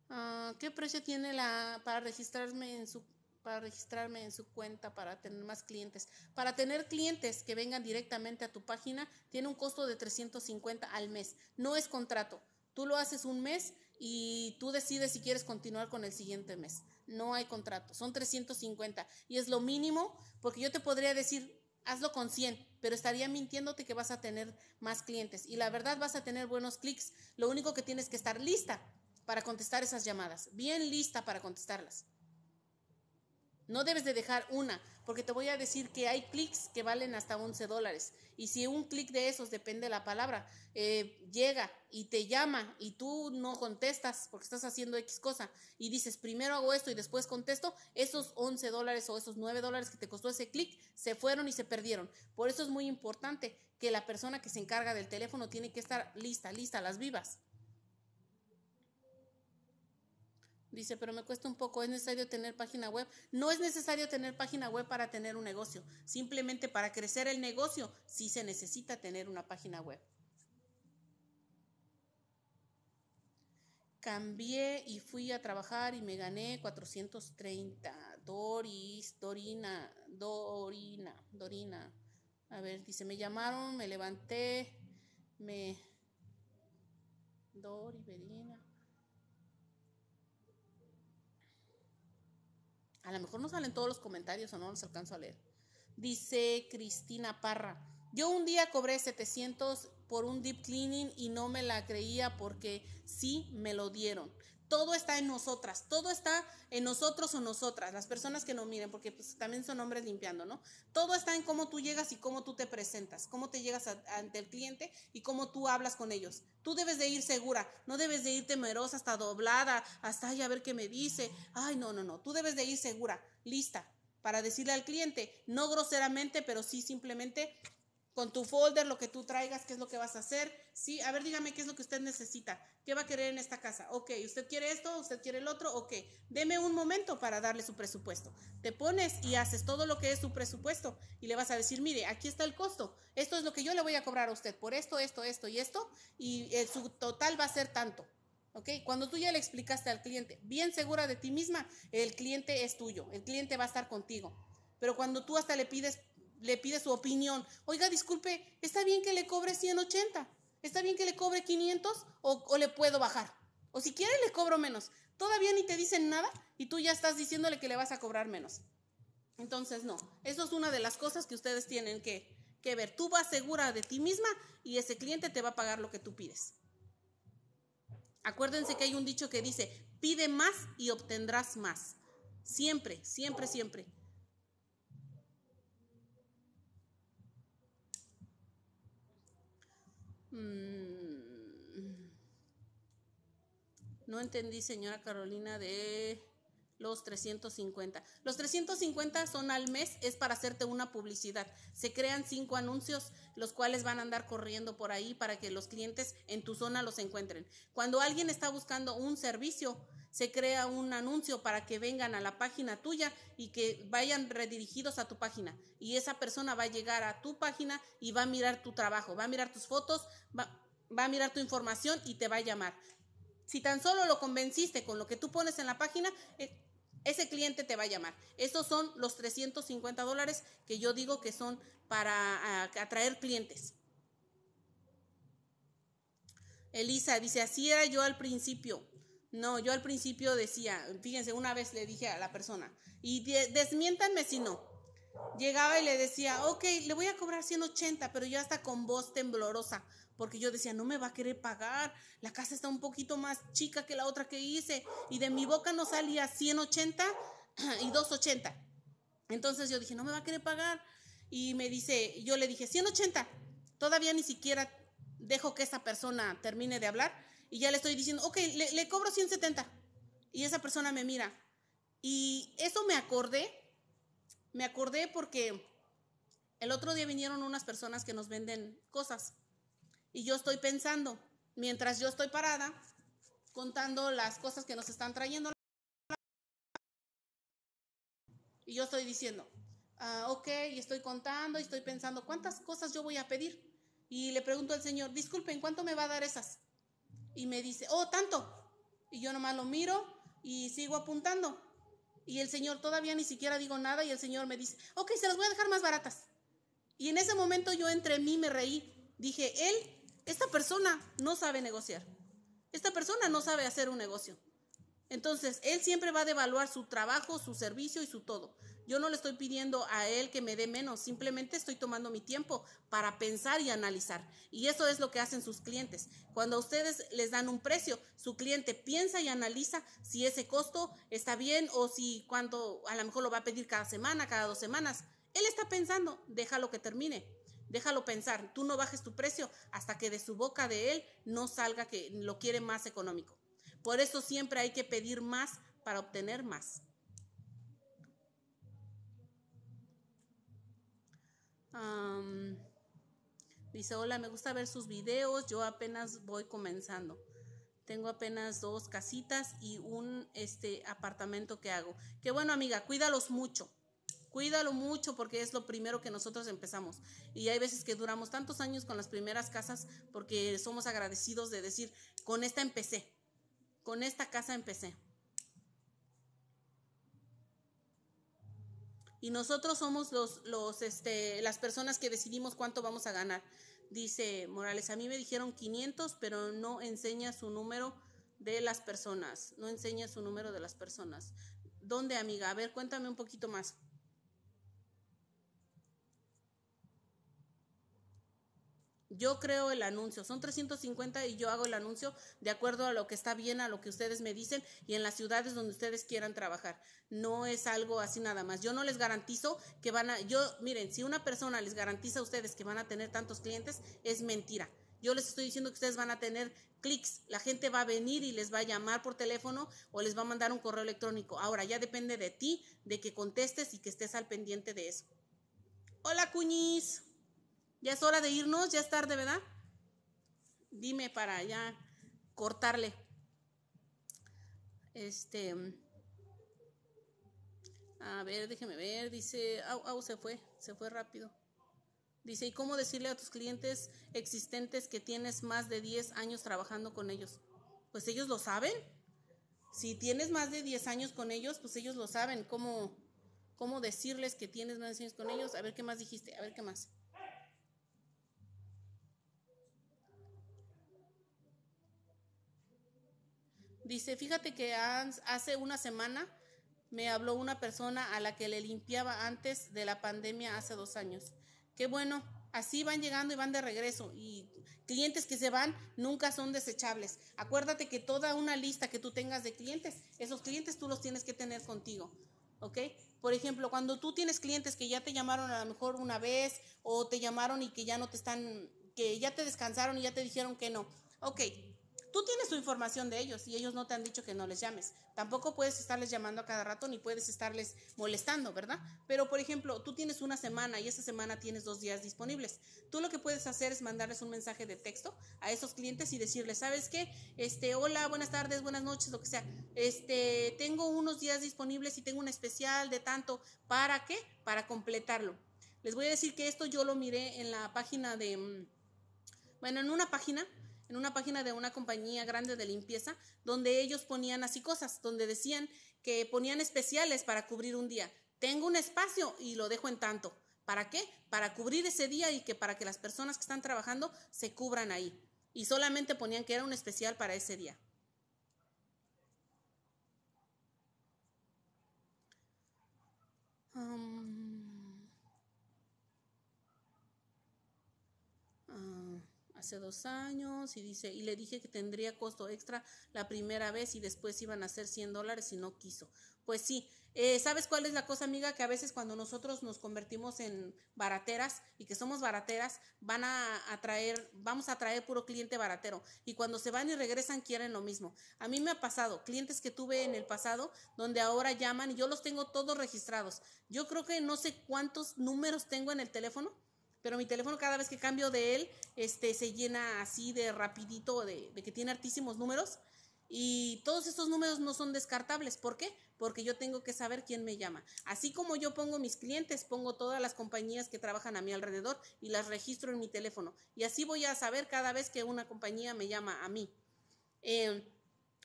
Ah, ¿Qué precio tiene la para registrarme en su para registrarme en su cuenta para tener más clientes? Para tener clientes que vengan directamente a tu página tiene un costo de 350 al mes. No es contrato. Tú lo haces un mes y tú decides si quieres continuar con el siguiente mes. No hay contrato, son 350 y es lo mínimo porque yo te podría decir, hazlo con 100, pero estaría mintiéndote que vas a tener más clientes y la verdad vas a tener buenos clics. Lo único que tienes que estar lista para contestar esas llamadas, bien lista para contestarlas. No debes de dejar una, porque te voy a decir que hay clics que valen hasta 11 dólares. Y si un clic de esos, depende de la palabra, eh, llega y te llama y tú no contestas porque estás haciendo X cosa y dices, primero hago esto y después contesto, esos 11 dólares o esos 9 dólares que te costó ese clic se fueron y se perdieron. Por eso es muy importante que la persona que se encarga del teléfono tiene que estar lista, lista, las vivas. Dice, pero me cuesta un poco, ¿es necesario tener página web? No es necesario tener página web para tener un negocio. Simplemente para crecer el negocio sí se necesita tener una página web. Cambié y fui a trabajar y me gané 430. Doris, Dorina, Dorina, Dorina. A ver, dice, me llamaron, me levanté, me... Dori, Berina. A lo mejor no salen todos los comentarios o no los alcanzo a leer. Dice Cristina Parra. Yo un día cobré 700 por un deep cleaning y no me la creía porque sí me lo dieron todo está en nosotras, todo está en nosotros o nosotras, las personas que no miren, porque pues, también son hombres limpiando, ¿no? Todo está en cómo tú llegas y cómo tú te presentas, cómo te llegas ante el cliente y cómo tú hablas con ellos. Tú debes de ir segura, no debes de ir temerosa, hasta doblada, hasta ay, a ver qué me dice. Ay, no, no, no, tú debes de ir segura, lista, para decirle al cliente, no groseramente, pero sí simplemente con tu folder, lo que tú traigas, qué es lo que vas a hacer. Sí, a ver, dígame qué es lo que usted necesita, qué va a querer en esta casa. Ok, usted quiere esto, usted quiere el otro, ok. Deme un momento para darle su presupuesto. Te pones y haces todo lo que es su presupuesto y le vas a decir, mire, aquí está el costo, esto es lo que yo le voy a cobrar a usted por esto, esto, esto y esto, y eh, su total va a ser tanto. ¿ok? Cuando tú ya le explicaste al cliente, bien segura de ti misma, el cliente es tuyo, el cliente va a estar contigo. Pero cuando tú hasta le pides le pide su opinión. Oiga, disculpe, ¿está bien que le cobre 180? ¿Está bien que le cobre 500 o, le puedo bajar? O si quiere le cobro menos. Todavía ni te dicen nada y tú ya estás diciéndole que le vas a cobrar menos. Entonces, no, eso es una de las cosas que ustedes tienen que, que ver. Tú vas segura de ti misma y ese cliente te va a pagar lo que tú pides. Acuérdense que hay un dicho que dice, pide más y obtendrás más. Siempre, siempre, siempre. Mm. No entendí, señora Carolina, de los 350. Los 350 son al mes, es para hacerte una publicidad. Se crean cinco anuncios, los cuales van a andar corriendo por ahí para que los clientes en tu zona los encuentren. Cuando alguien está buscando un servicio, se crea un anuncio para que vengan a la página tuya y que vayan redirigidos a tu página. Y esa persona va a llegar a tu página y va a mirar tu trabajo, va a mirar tus fotos, va, a mirar tu información y te va a llamar. Si tan solo lo convenciste con lo que tú pones en la página, eh, ese cliente te va a llamar. Esos son los 350 dólares que yo digo que son para ah, atraer clientes. Elisa dice, así era yo al principio. No, yo al principio decía, fíjense, una vez le dije a la persona, y desmiéntanme si no. Llegaba y le decía, ok, le voy a cobrar 180, pero yo hasta con voz temblorosa porque yo decía, no me va a querer pagar, la casa está un poquito más chica que la otra que hice y de mi boca no salía 180 y 280. Entonces yo dije, no me va a querer pagar y me dice, yo le dije, 180, todavía ni siquiera dejo que esa persona termine de hablar y ya le estoy diciendo, ok, le, le cobro 170 y esa persona me mira. Y eso me acordé, me acordé porque el otro día vinieron unas personas que nos venden cosas y yo estoy pensando, mientras yo estoy parada, contando las cosas que nos están trayendo. Y yo estoy diciendo, ah, ok, y estoy contando y estoy pensando, ¿cuántas cosas yo voy a pedir? Y le pregunto al Señor, disculpen, ¿cuánto me va a dar esas? Y me dice, oh, tanto. Y yo nomás lo miro y sigo apuntando. Y el Señor todavía ni siquiera digo nada y el Señor me dice, ok, se las voy a dejar más baratas. Y en ese momento yo entre mí me reí. Dije, Él esta persona no sabe negociar. Esta persona no sabe hacer un negocio. Entonces, él siempre va a devaluar su trabajo, su servicio y su todo. Yo no le estoy pidiendo a él que me dé menos, simplemente estoy tomando mi tiempo para pensar y analizar. Y eso es lo que hacen sus clientes. Cuando a ustedes les dan un precio, su cliente piensa y analiza si ese costo está bien o si cuánto a lo mejor lo va a pedir cada semana, cada dos semanas. Él está pensando, déjalo que termine. Déjalo pensar, tú no bajes tu precio hasta que de su boca de él no salga que lo quiere más económico. Por eso siempre hay que pedir más para obtener más. dice, hola, me gusta ver sus videos, yo apenas voy comenzando. Tengo apenas dos casitas y un este, apartamento que hago. Qué bueno, amiga, cuídalos mucho Cuídalo mucho porque es lo primero que nosotros empezamos. Y hay veces que duramos tantos años con las primeras casas porque somos agradecidos de decir, con esta empecé, con esta casa empecé. y nosotros somos los, este, las personas que decidimos cuánto vamos a ganar. Dice Morales, a mí me dijeron 500, pero no enseña su número de las personas, no enseña su número de las personas. ¿Dónde, amiga? A ver, cuéntame un poquito más. Yo creo el anuncio, son 350 y yo hago el anuncio de acuerdo a lo que está bien, a lo que ustedes me dicen y en las ciudades donde ustedes quieran trabajar. No es algo así nada más. Yo no les garantizo que van a, yo, miren, si una persona les garantiza a ustedes que van a tener tantos clientes, es mentira. Yo les estoy diciendo que ustedes van a tener clics, la gente va a venir y les va a llamar por teléfono o les va a mandar un correo electrónico. Ahora ya depende de ti, de que contestes y que estés al pendiente de eso. Hola, cuñis. Ya es hora de irnos, ya es tarde, ¿verdad? Dime para ya cortarle. Este. A ver, déjeme ver. Dice. se fue, se fue rápido. Dice, ¿y cómo decirle a tus clientes existentes que tienes más de 10 años trabajando con ellos? Pues ellos lo saben. Si tienes más de 10 años con ellos, pues ellos lo saben. ¿Cómo, cómo decirles que tienes más de 10 años con ellos? A ver qué más dijiste, a ver qué más. Dice, fíjate que hace una semana me habló una persona a la que le limpiaba antes de la pandemia hace dos años. Qué bueno, así van llegando y van de regreso. Y clientes que se van nunca son desechables. Acuérdate que toda una lista que tú tengas de clientes, esos clientes tú los tienes que tener contigo. ¿Ok? Por ejemplo, cuando tú tienes clientes que ya te llamaron a lo mejor una vez o te llamaron y que ya no te están, que ya te descansaron y ya te dijeron que no. Ok, tú tienes tu información de ellos y ellos no te han dicho que no les llames. Tampoco puedes estarles llamando a cada rato ni puedes estarles molestando, ¿verdad? Pero, por ejemplo, tú tienes una semana y esa semana tienes dos días disponibles. Tú lo que puedes hacer es mandarles un mensaje de texto a esos clientes y decirles, ¿sabes qué? Este, hola, buenas tardes, buenas noches, lo que sea. Este, tengo unos días disponibles y tengo un especial de tanto. ¿Para qué? Para completarlo. Les voy a decir que esto yo lo miré en la página de, mm, bueno, en una página en una página de una compañía grande de limpieza, donde ellos ponían así cosas, donde decían que ponían especiales para cubrir un día. Tengo un espacio y lo dejo en tanto. ¿Para qué? Para cubrir ese día y que para que las personas que están trabajando se cubran ahí. Y solamente ponían que era un especial para ese día. Um, hace dos años y dice, y le dije que tendría costo extra la primera vez y después iban a ser 100 dólares y no quiso. Pues sí, eh, ¿sabes cuál es la cosa, amiga? Que a veces cuando nosotros nos convertimos en barateras y que somos barateras, van a atraer, vamos a traer puro cliente baratero. Y cuando se van y regresan, quieren lo mismo. A mí me ha pasado, clientes que tuve en el pasado, donde ahora llaman y yo los tengo todos registrados. Yo creo que no sé cuántos números tengo en el teléfono pero mi teléfono cada vez que cambio de él, este, se llena así de rapidito, de, que tiene altísimos números. Y todos estos números no son descartables. ¿Por qué? Porque yo tengo que saber quién me llama. Así como yo pongo mis clientes, pongo todas las compañías que trabajan a mi alrededor y las registro en mi teléfono. Y así voy a saber cada vez que una compañía me llama a mí. Eh,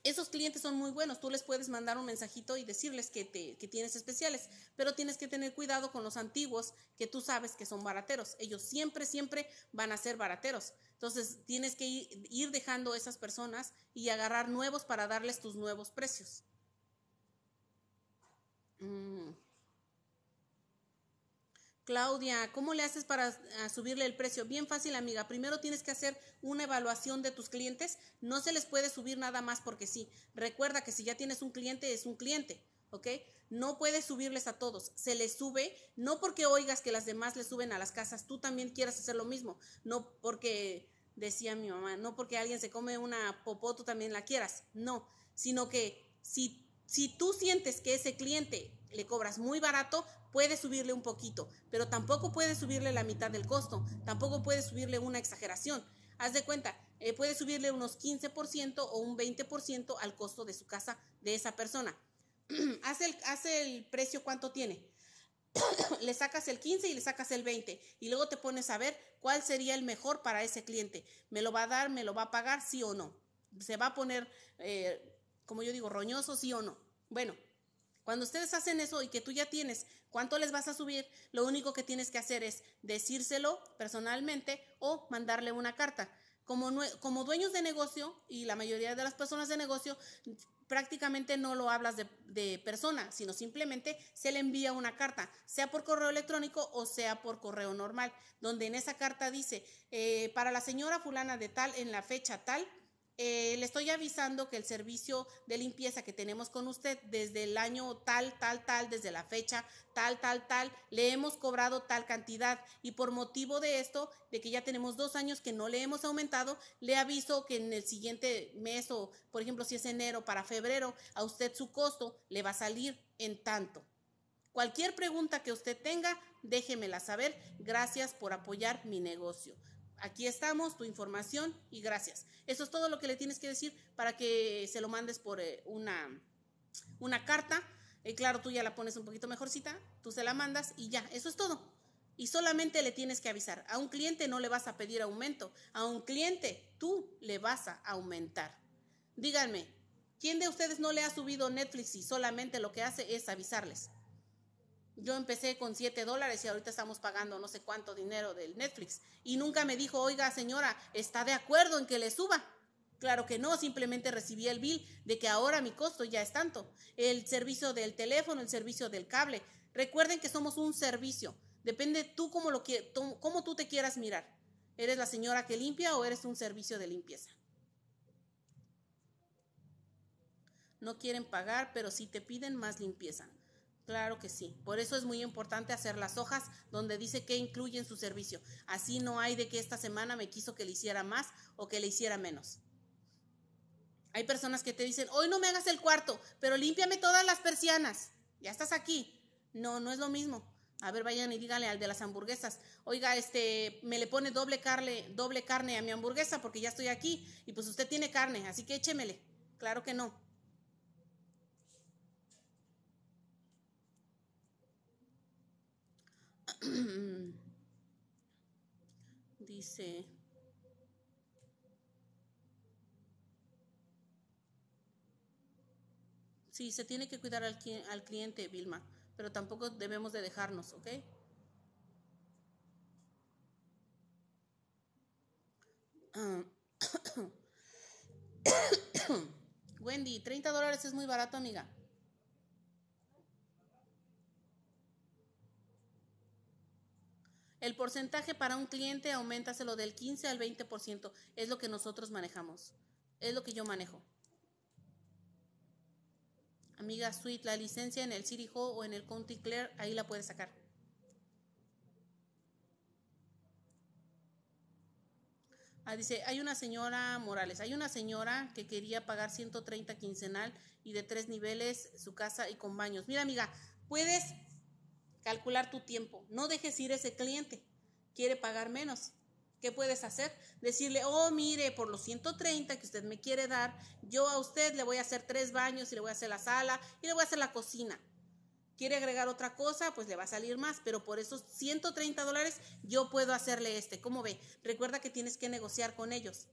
esos clientes son muy buenos, tú les puedes mandar un mensajito y decirles que, tienes especiales, pero tienes que tener cuidado con los antiguos que tú sabes que son barateros. Ellos siempre, siempre van a ser barateros. Entonces tienes que ir dejando esas personas y agarrar nuevos para darles tus nuevos precios. Mm. Claudia, ¿cómo le haces para ah, subirle el precio? Bien fácil, amiga. Primero tienes que hacer una evaluación de tus clientes. No se les puede subir nada más porque sí. Recuerda que si ya tienes un cliente, es un cliente. ¿ok? No puedes subirles a todos, se les sube, no porque oigas que las demás le suben a las casas, tú también quieras hacer lo mismo, no porque, decía mi mamá, no porque alguien se come una popó, tú también la quieras, no, sino que si, si tú sientes que ese cliente le cobras muy barato, puede subirle un poquito, pero tampoco puede subirle la mitad del costo, tampoco puede subirle una exageración. Haz de cuenta, eh, puede subirle unos 15% o un 20% al costo de su casa de esa persona. haz, el, el precio cuánto tiene. le sacas el 15 y le sacas el 20 y luego te pones a ver cuál sería el mejor para ese cliente. ¿Me lo va a dar? ¿Me lo va a pagar? Sí o no. ¿Se va a poner, eh, como yo digo, roñoso? Sí o no. Bueno, cuando ustedes hacen eso y que tú ya tienes cuánto les vas a subir, lo único que tienes que hacer es decírselo personalmente o mandarle una carta. Como, como dueños de negocio y la mayoría de las personas de negocio, prácticamente no lo hablas de, persona, sino simplemente se le envía una carta, sea por correo electrónico o sea por correo normal, donde en esa carta dice, eh, para la señora fulana de tal, en la fecha tal, eh, le estoy avisando que el servicio de limpieza que tenemos con usted desde el año tal, tal, tal, desde la fecha tal, tal, tal, le hemos cobrado tal cantidad y por motivo de esto, de que ya tenemos dos años que no le hemos aumentado, le aviso que en el siguiente mes o, por ejemplo, si es enero para febrero, a usted su costo le va a salir en tanto. Cualquier pregunta que usted tenga, déjemela saber. Gracias por apoyar mi negocio aquí estamos, tu información y gracias. Eso es todo lo que le tienes que decir para que se lo mandes por eh, una, una carta. Eh, claro, tú ya la pones un poquito mejorcita, tú se la mandas y ya, eso es todo. Y solamente le tienes que avisar. A un cliente no le vas a pedir aumento, a un cliente tú le vas a aumentar. Díganme, ¿quién de ustedes no le ha subido Netflix y solamente lo que hace es avisarles? Yo empecé con 7 dólares y ahorita estamos pagando no sé cuánto dinero del Netflix. Y nunca me dijo, oiga señora, ¿está de acuerdo en que le suba? Claro que no, simplemente recibí el bill de que ahora mi costo ya es tanto. El servicio del teléfono, el servicio del cable. Recuerden que somos un servicio. Depende tú cómo, lo, cómo tú te quieras mirar. ¿Eres la señora que limpia o eres un servicio de limpieza? No quieren pagar, pero si te piden más limpieza. Claro que sí. Por eso es muy importante hacer las hojas donde dice que incluye en su servicio. Así no hay de que esta semana me quiso que le hiciera más o que le hiciera menos. Hay personas que te dicen, hoy no me hagas el cuarto, pero límpiame todas las persianas. Ya estás aquí. No, no es lo mismo. A ver, vayan y díganle al de las hamburguesas, oiga, este, me le pone doble carne, doble carne a mi hamburguesa porque ya estoy aquí y pues usted tiene carne, así que échemele. Claro que no. dice, sí, se tiene que cuidar al, al cliente, Vilma, pero tampoco debemos de dejarnos, ¿ok? Ah, Wendy, 30 dólares es muy barato, amiga. El porcentaje para un cliente aumentaselo del 15 al 20%. Es lo que nosotros manejamos. Es lo que yo manejo. Amiga Sweet, la licencia en el City Hall o en el County Clare, ahí la puedes sacar. Ah, dice, hay una señora Morales, hay una señora que quería pagar 130 quincenal y de tres niveles su casa y con baños. Mira, amiga, puedes calcular tu tiempo. No dejes ir ese cliente, quiere pagar menos. ¿Qué puedes hacer? Decirle, oh, mire, por los 130 que usted me quiere dar, yo a usted le voy a hacer tres baños y le voy a hacer la sala y le voy a hacer la cocina. ¿Quiere agregar otra cosa? Pues le va a salir más, pero por esos 130 dólares yo puedo hacerle este. ¿Cómo ve? Recuerda que tienes que negociar con ellos.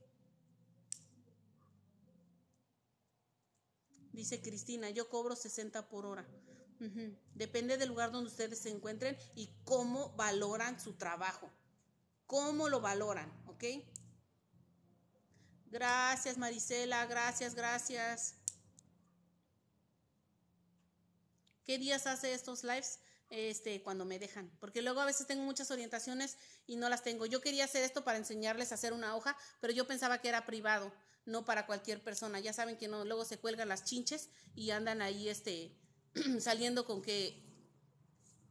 Dice Cristina, yo cobro 60 por hora. Depende del lugar donde ustedes se encuentren y cómo valoran su trabajo. Cómo lo valoran, ¿ok? Gracias, Marisela. Gracias, gracias. ¿Qué días hace estos lives? Este, cuando me dejan, porque luego a veces tengo muchas orientaciones y no las tengo. Yo quería hacer esto para enseñarles a hacer una hoja, pero yo pensaba que era privado, no para cualquier persona. Ya saben que no, luego se cuelgan las chinches y andan ahí este, saliendo con que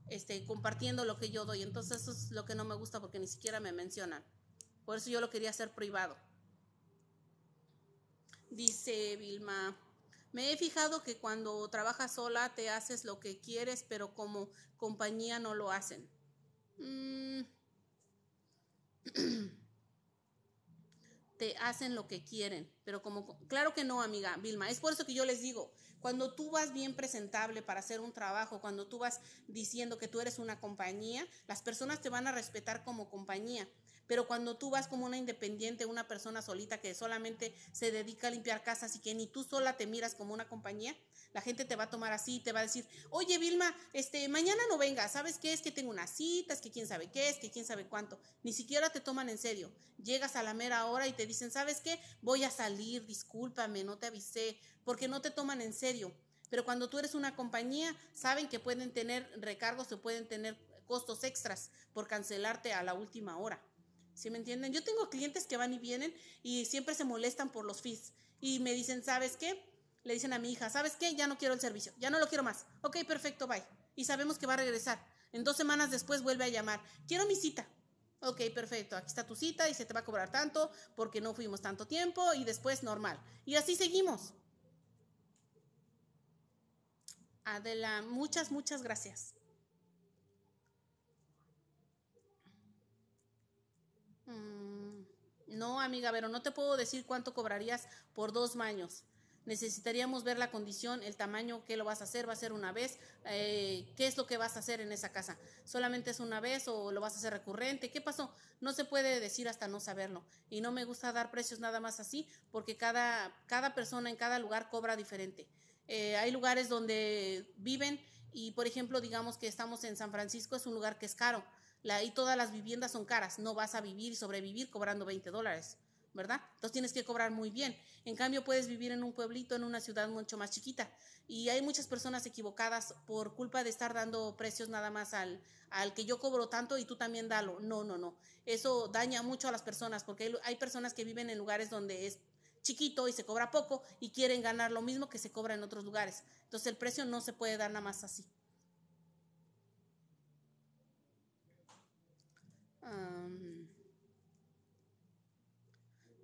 este, compartiendo lo que yo doy. Entonces eso es lo que no me gusta porque ni siquiera me mencionan. Por eso yo lo quería hacer privado. Dice Vilma, me he fijado que cuando trabajas sola te haces lo que quieres, pero como compañía no lo hacen. Mm. te hacen lo que quieren. Pero como, claro que no, amiga Vilma. Es por eso que yo les digo, cuando tú vas bien presentable para hacer un trabajo, cuando tú vas diciendo que tú eres una compañía, las personas te van a respetar como compañía. Pero cuando tú vas como una independiente, una persona solita que solamente se dedica a limpiar casas y que ni tú sola te miras como una compañía, la gente te va a tomar así, te va a decir, oye Vilma, este, mañana no vengas, ¿sabes qué? Es que tengo unas citas, que quién sabe qué es, que quién sabe cuánto. Ni siquiera te toman en serio. Llegas a la mera hora y te dicen, ¿sabes qué? Voy a salir, discúlpame, no te avisé, porque no te toman en serio. Pero cuando tú eres una compañía, saben que pueden tener recargos o pueden tener costos extras por cancelarte a la última hora. ¿Sí me entienden? Yo tengo clientes que van y vienen y siempre se molestan por los fees y me dicen, ¿sabes qué? Le dicen a mi hija, ¿sabes qué? Ya no quiero el servicio, ya no lo quiero más. Ok, perfecto, bye. Y sabemos que va a regresar. En dos semanas después vuelve a llamar. Quiero mi cita. Ok, perfecto, aquí está tu cita y se te va a cobrar tanto porque no fuimos tanto tiempo y después normal. Y así seguimos. Adela, muchas, muchas gracias. Mm, no, amiga, pero no te puedo decir cuánto cobrarías por dos maños. Necesitaríamos ver la condición, el tamaño, qué lo vas a hacer, va a ser una vez, eh, qué es lo que vas a hacer en esa casa. ¿Solamente es una vez o lo vas a hacer recurrente? ¿Qué pasó? No se puede decir hasta no saberlo. Y no me gusta dar precios nada más así porque cada, cada persona en cada lugar cobra diferente. Eh, hay lugares donde viven y, por ejemplo, digamos que estamos en San Francisco, es un lugar que es caro y todas las viviendas son caras, no vas a vivir y sobrevivir cobrando 20 dólares, ¿verdad? Entonces tienes que cobrar muy bien. En cambio, puedes vivir en un pueblito, en una ciudad mucho más chiquita. Y hay muchas personas equivocadas por culpa de estar dando precios nada más al, al que yo cobro tanto y tú también dalo. No, no, no. Eso daña mucho a las personas porque hay, hay personas que viven en lugares donde es chiquito y se cobra poco y quieren ganar lo mismo que se cobra en otros lugares. Entonces el precio no se puede dar nada más así.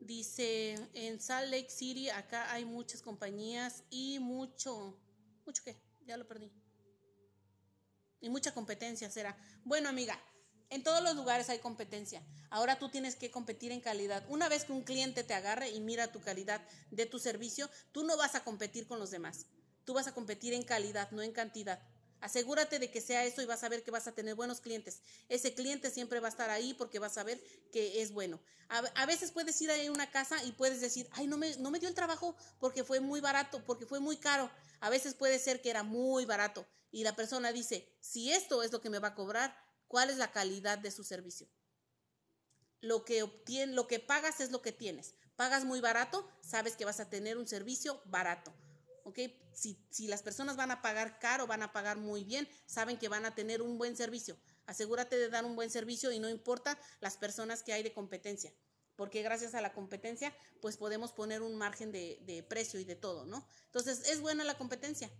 dice, en Salt Lake City acá hay muchas compañías y mucho, mucho qué, ya lo perdí. Y mucha competencia será. Bueno, amiga, en todos los lugares hay competencia. Ahora tú tienes que competir en calidad. Una vez que un cliente te agarre y mira tu calidad de tu servicio, tú no vas a competir con los demás. Tú vas a competir en calidad, no en cantidad. Asegúrate de que sea eso y vas a ver que vas a tener buenos clientes. Ese cliente siempre va a estar ahí porque vas a ver que es bueno. A, veces puedes ir a una casa y puedes decir, ay, no me, no me dio el trabajo porque fue muy barato, porque fue muy caro. A veces puede ser que era muy barato y la persona dice, si esto es lo que me va a cobrar, ¿cuál es la calidad de su servicio? Lo que, obtienes lo que pagas es lo que tienes. Pagas muy barato, sabes que vas a tener un servicio barato. Si, las personas van a pagar caro, van a pagar muy bien, saben que van a tener un buen servicio. Asegúrate de dar un buen servicio y no importa las personas que hay de competencia, porque gracias a la competencia, pues podemos poner un margen de, precio y de todo, ¿no? Entonces, es buena la competencia.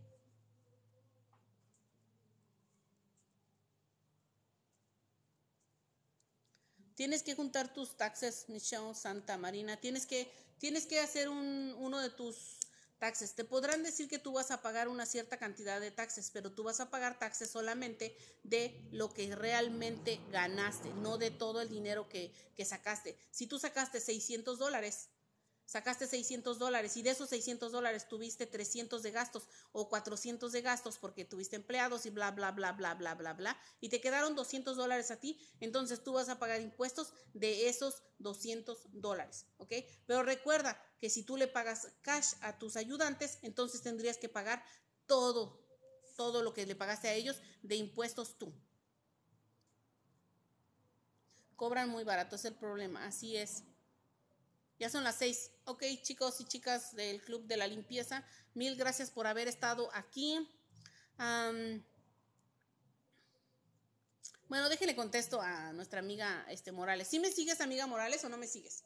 Tienes que juntar tus taxes, Michelle Santa Marina. Tienes que, tienes que hacer uno de tus taxes. Te podrán decir que tú vas a pagar una cierta cantidad de taxes, pero tú vas a pagar taxes solamente de lo que realmente ganaste, no de todo el dinero que, que sacaste. Si tú sacaste 600 dólares, sacaste 600 dólares y de esos 600 dólares tuviste 300 de gastos o 400 de gastos porque tuviste empleados y bla, bla, bla, bla, bla, bla, bla, y te quedaron 200 dólares a ti, entonces tú vas a pagar impuestos de esos 200 dólares, ¿ok? Pero recuerda que si tú le pagas cash a tus ayudantes, entonces tendrías que pagar todo, todo lo que le pagaste a ellos de impuestos tú. Cobran muy barato, es el problema, así es. Ya son las seis ok chicos y chicas del Club de la Limpieza, mil gracias por haber estado aquí. bueno, déjenle contesto a nuestra amiga este, Morales. ¿Sí me sigues, amiga Morales, o no me sigues?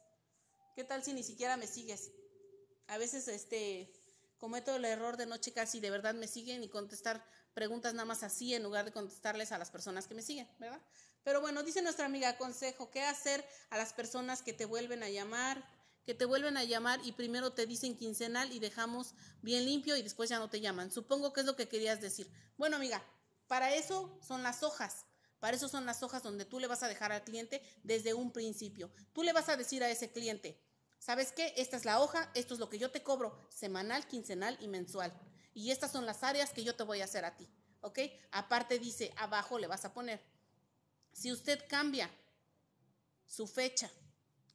¿Qué tal si ni siquiera me sigues? A veces este, cometo el error de no checar si de verdad me siguen y contestar preguntas nada más así en lugar de contestarles a las personas que me siguen, ¿verdad? Pero bueno, dice nuestra amiga, consejo, ¿qué hacer a las personas que te vuelven a llamar que te vuelven a llamar y primero te dicen quincenal y dejamos bien limpio y después ya no te llaman. Supongo que es lo que querías decir. Bueno, amiga, para eso son las hojas. Para eso son las hojas donde tú le vas a dejar al cliente desde un principio. Tú le vas a decir a ese cliente, ¿sabes qué? Esta es la hoja, esto es lo que yo te cobro, semanal, quincenal y mensual. Y estas son las áreas que yo te voy a hacer a ti. ¿Ok? Aparte dice, abajo le vas a poner. Si usted cambia su fecha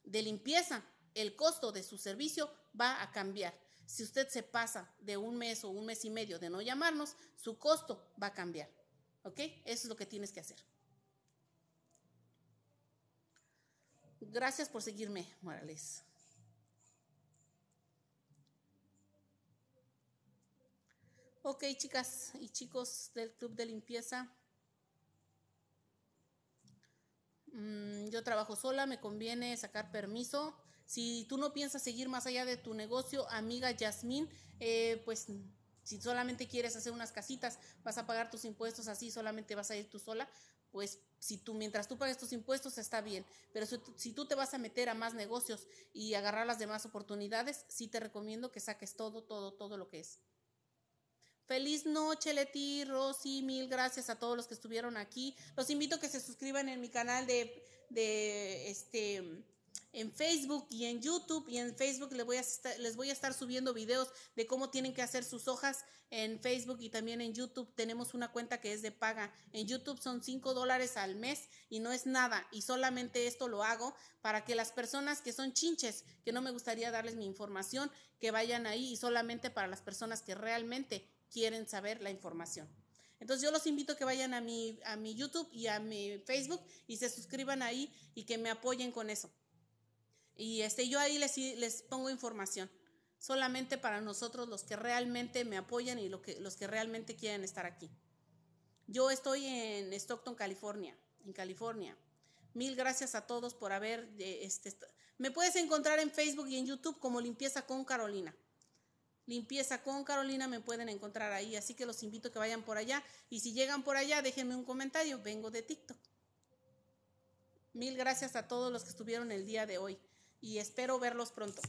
de limpieza, el costo de su servicio va a cambiar. Si usted se pasa de un mes o un mes y medio de no llamarnos, su costo va a cambiar. ¿Ok? Eso es lo que tienes que hacer. Gracias por seguirme, Morales. Ok, chicas y chicos del Club de Limpieza. Mm, yo trabajo sola, me conviene sacar permiso si tú no piensas seguir más allá de tu negocio, amiga Yasmín, eh, pues si solamente quieres hacer unas casitas, vas a pagar tus impuestos así, solamente vas a ir tú sola, pues si tú mientras tú pagues tus impuestos está bien, pero si, tú te vas a meter a más negocios y agarrar las demás oportunidades, sí te recomiendo que saques todo, todo, todo lo que es. Feliz noche, Leti, Rosy, mil gracias a todos los que estuvieron aquí. Los invito a que se suscriban en mi canal de, de este en Facebook y en YouTube y en Facebook les voy, a estar, les voy a estar subiendo videos de cómo tienen que hacer sus hojas en Facebook y también en YouTube tenemos una cuenta que es de paga en YouTube son 5 dólares al mes y no es nada y solamente esto lo hago para que las personas que son chinches que no me gustaría darles mi información que vayan ahí y solamente para las personas que realmente quieren saber la información entonces yo los invito a que vayan a a mi YouTube y a mi Facebook y se suscriban ahí y que me apoyen con eso. Y este, yo ahí les, les pongo información, solamente para nosotros los que realmente me apoyan y que, los que realmente quieren estar aquí. Yo estoy en Stockton, California, en California. Mil gracias a todos por haber... Este, me puedes encontrar en Facebook y en YouTube como Limpieza con Carolina. Limpieza con Carolina me pueden encontrar ahí, así que los invito a que vayan por allá y si llegan por allá déjenme un comentario, vengo de TikTok. Mil gracias a todos los que estuvieron el día de hoy y espero verlos pronto.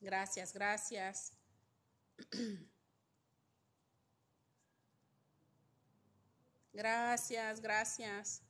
Gracias, gracias. Gracias, gracias.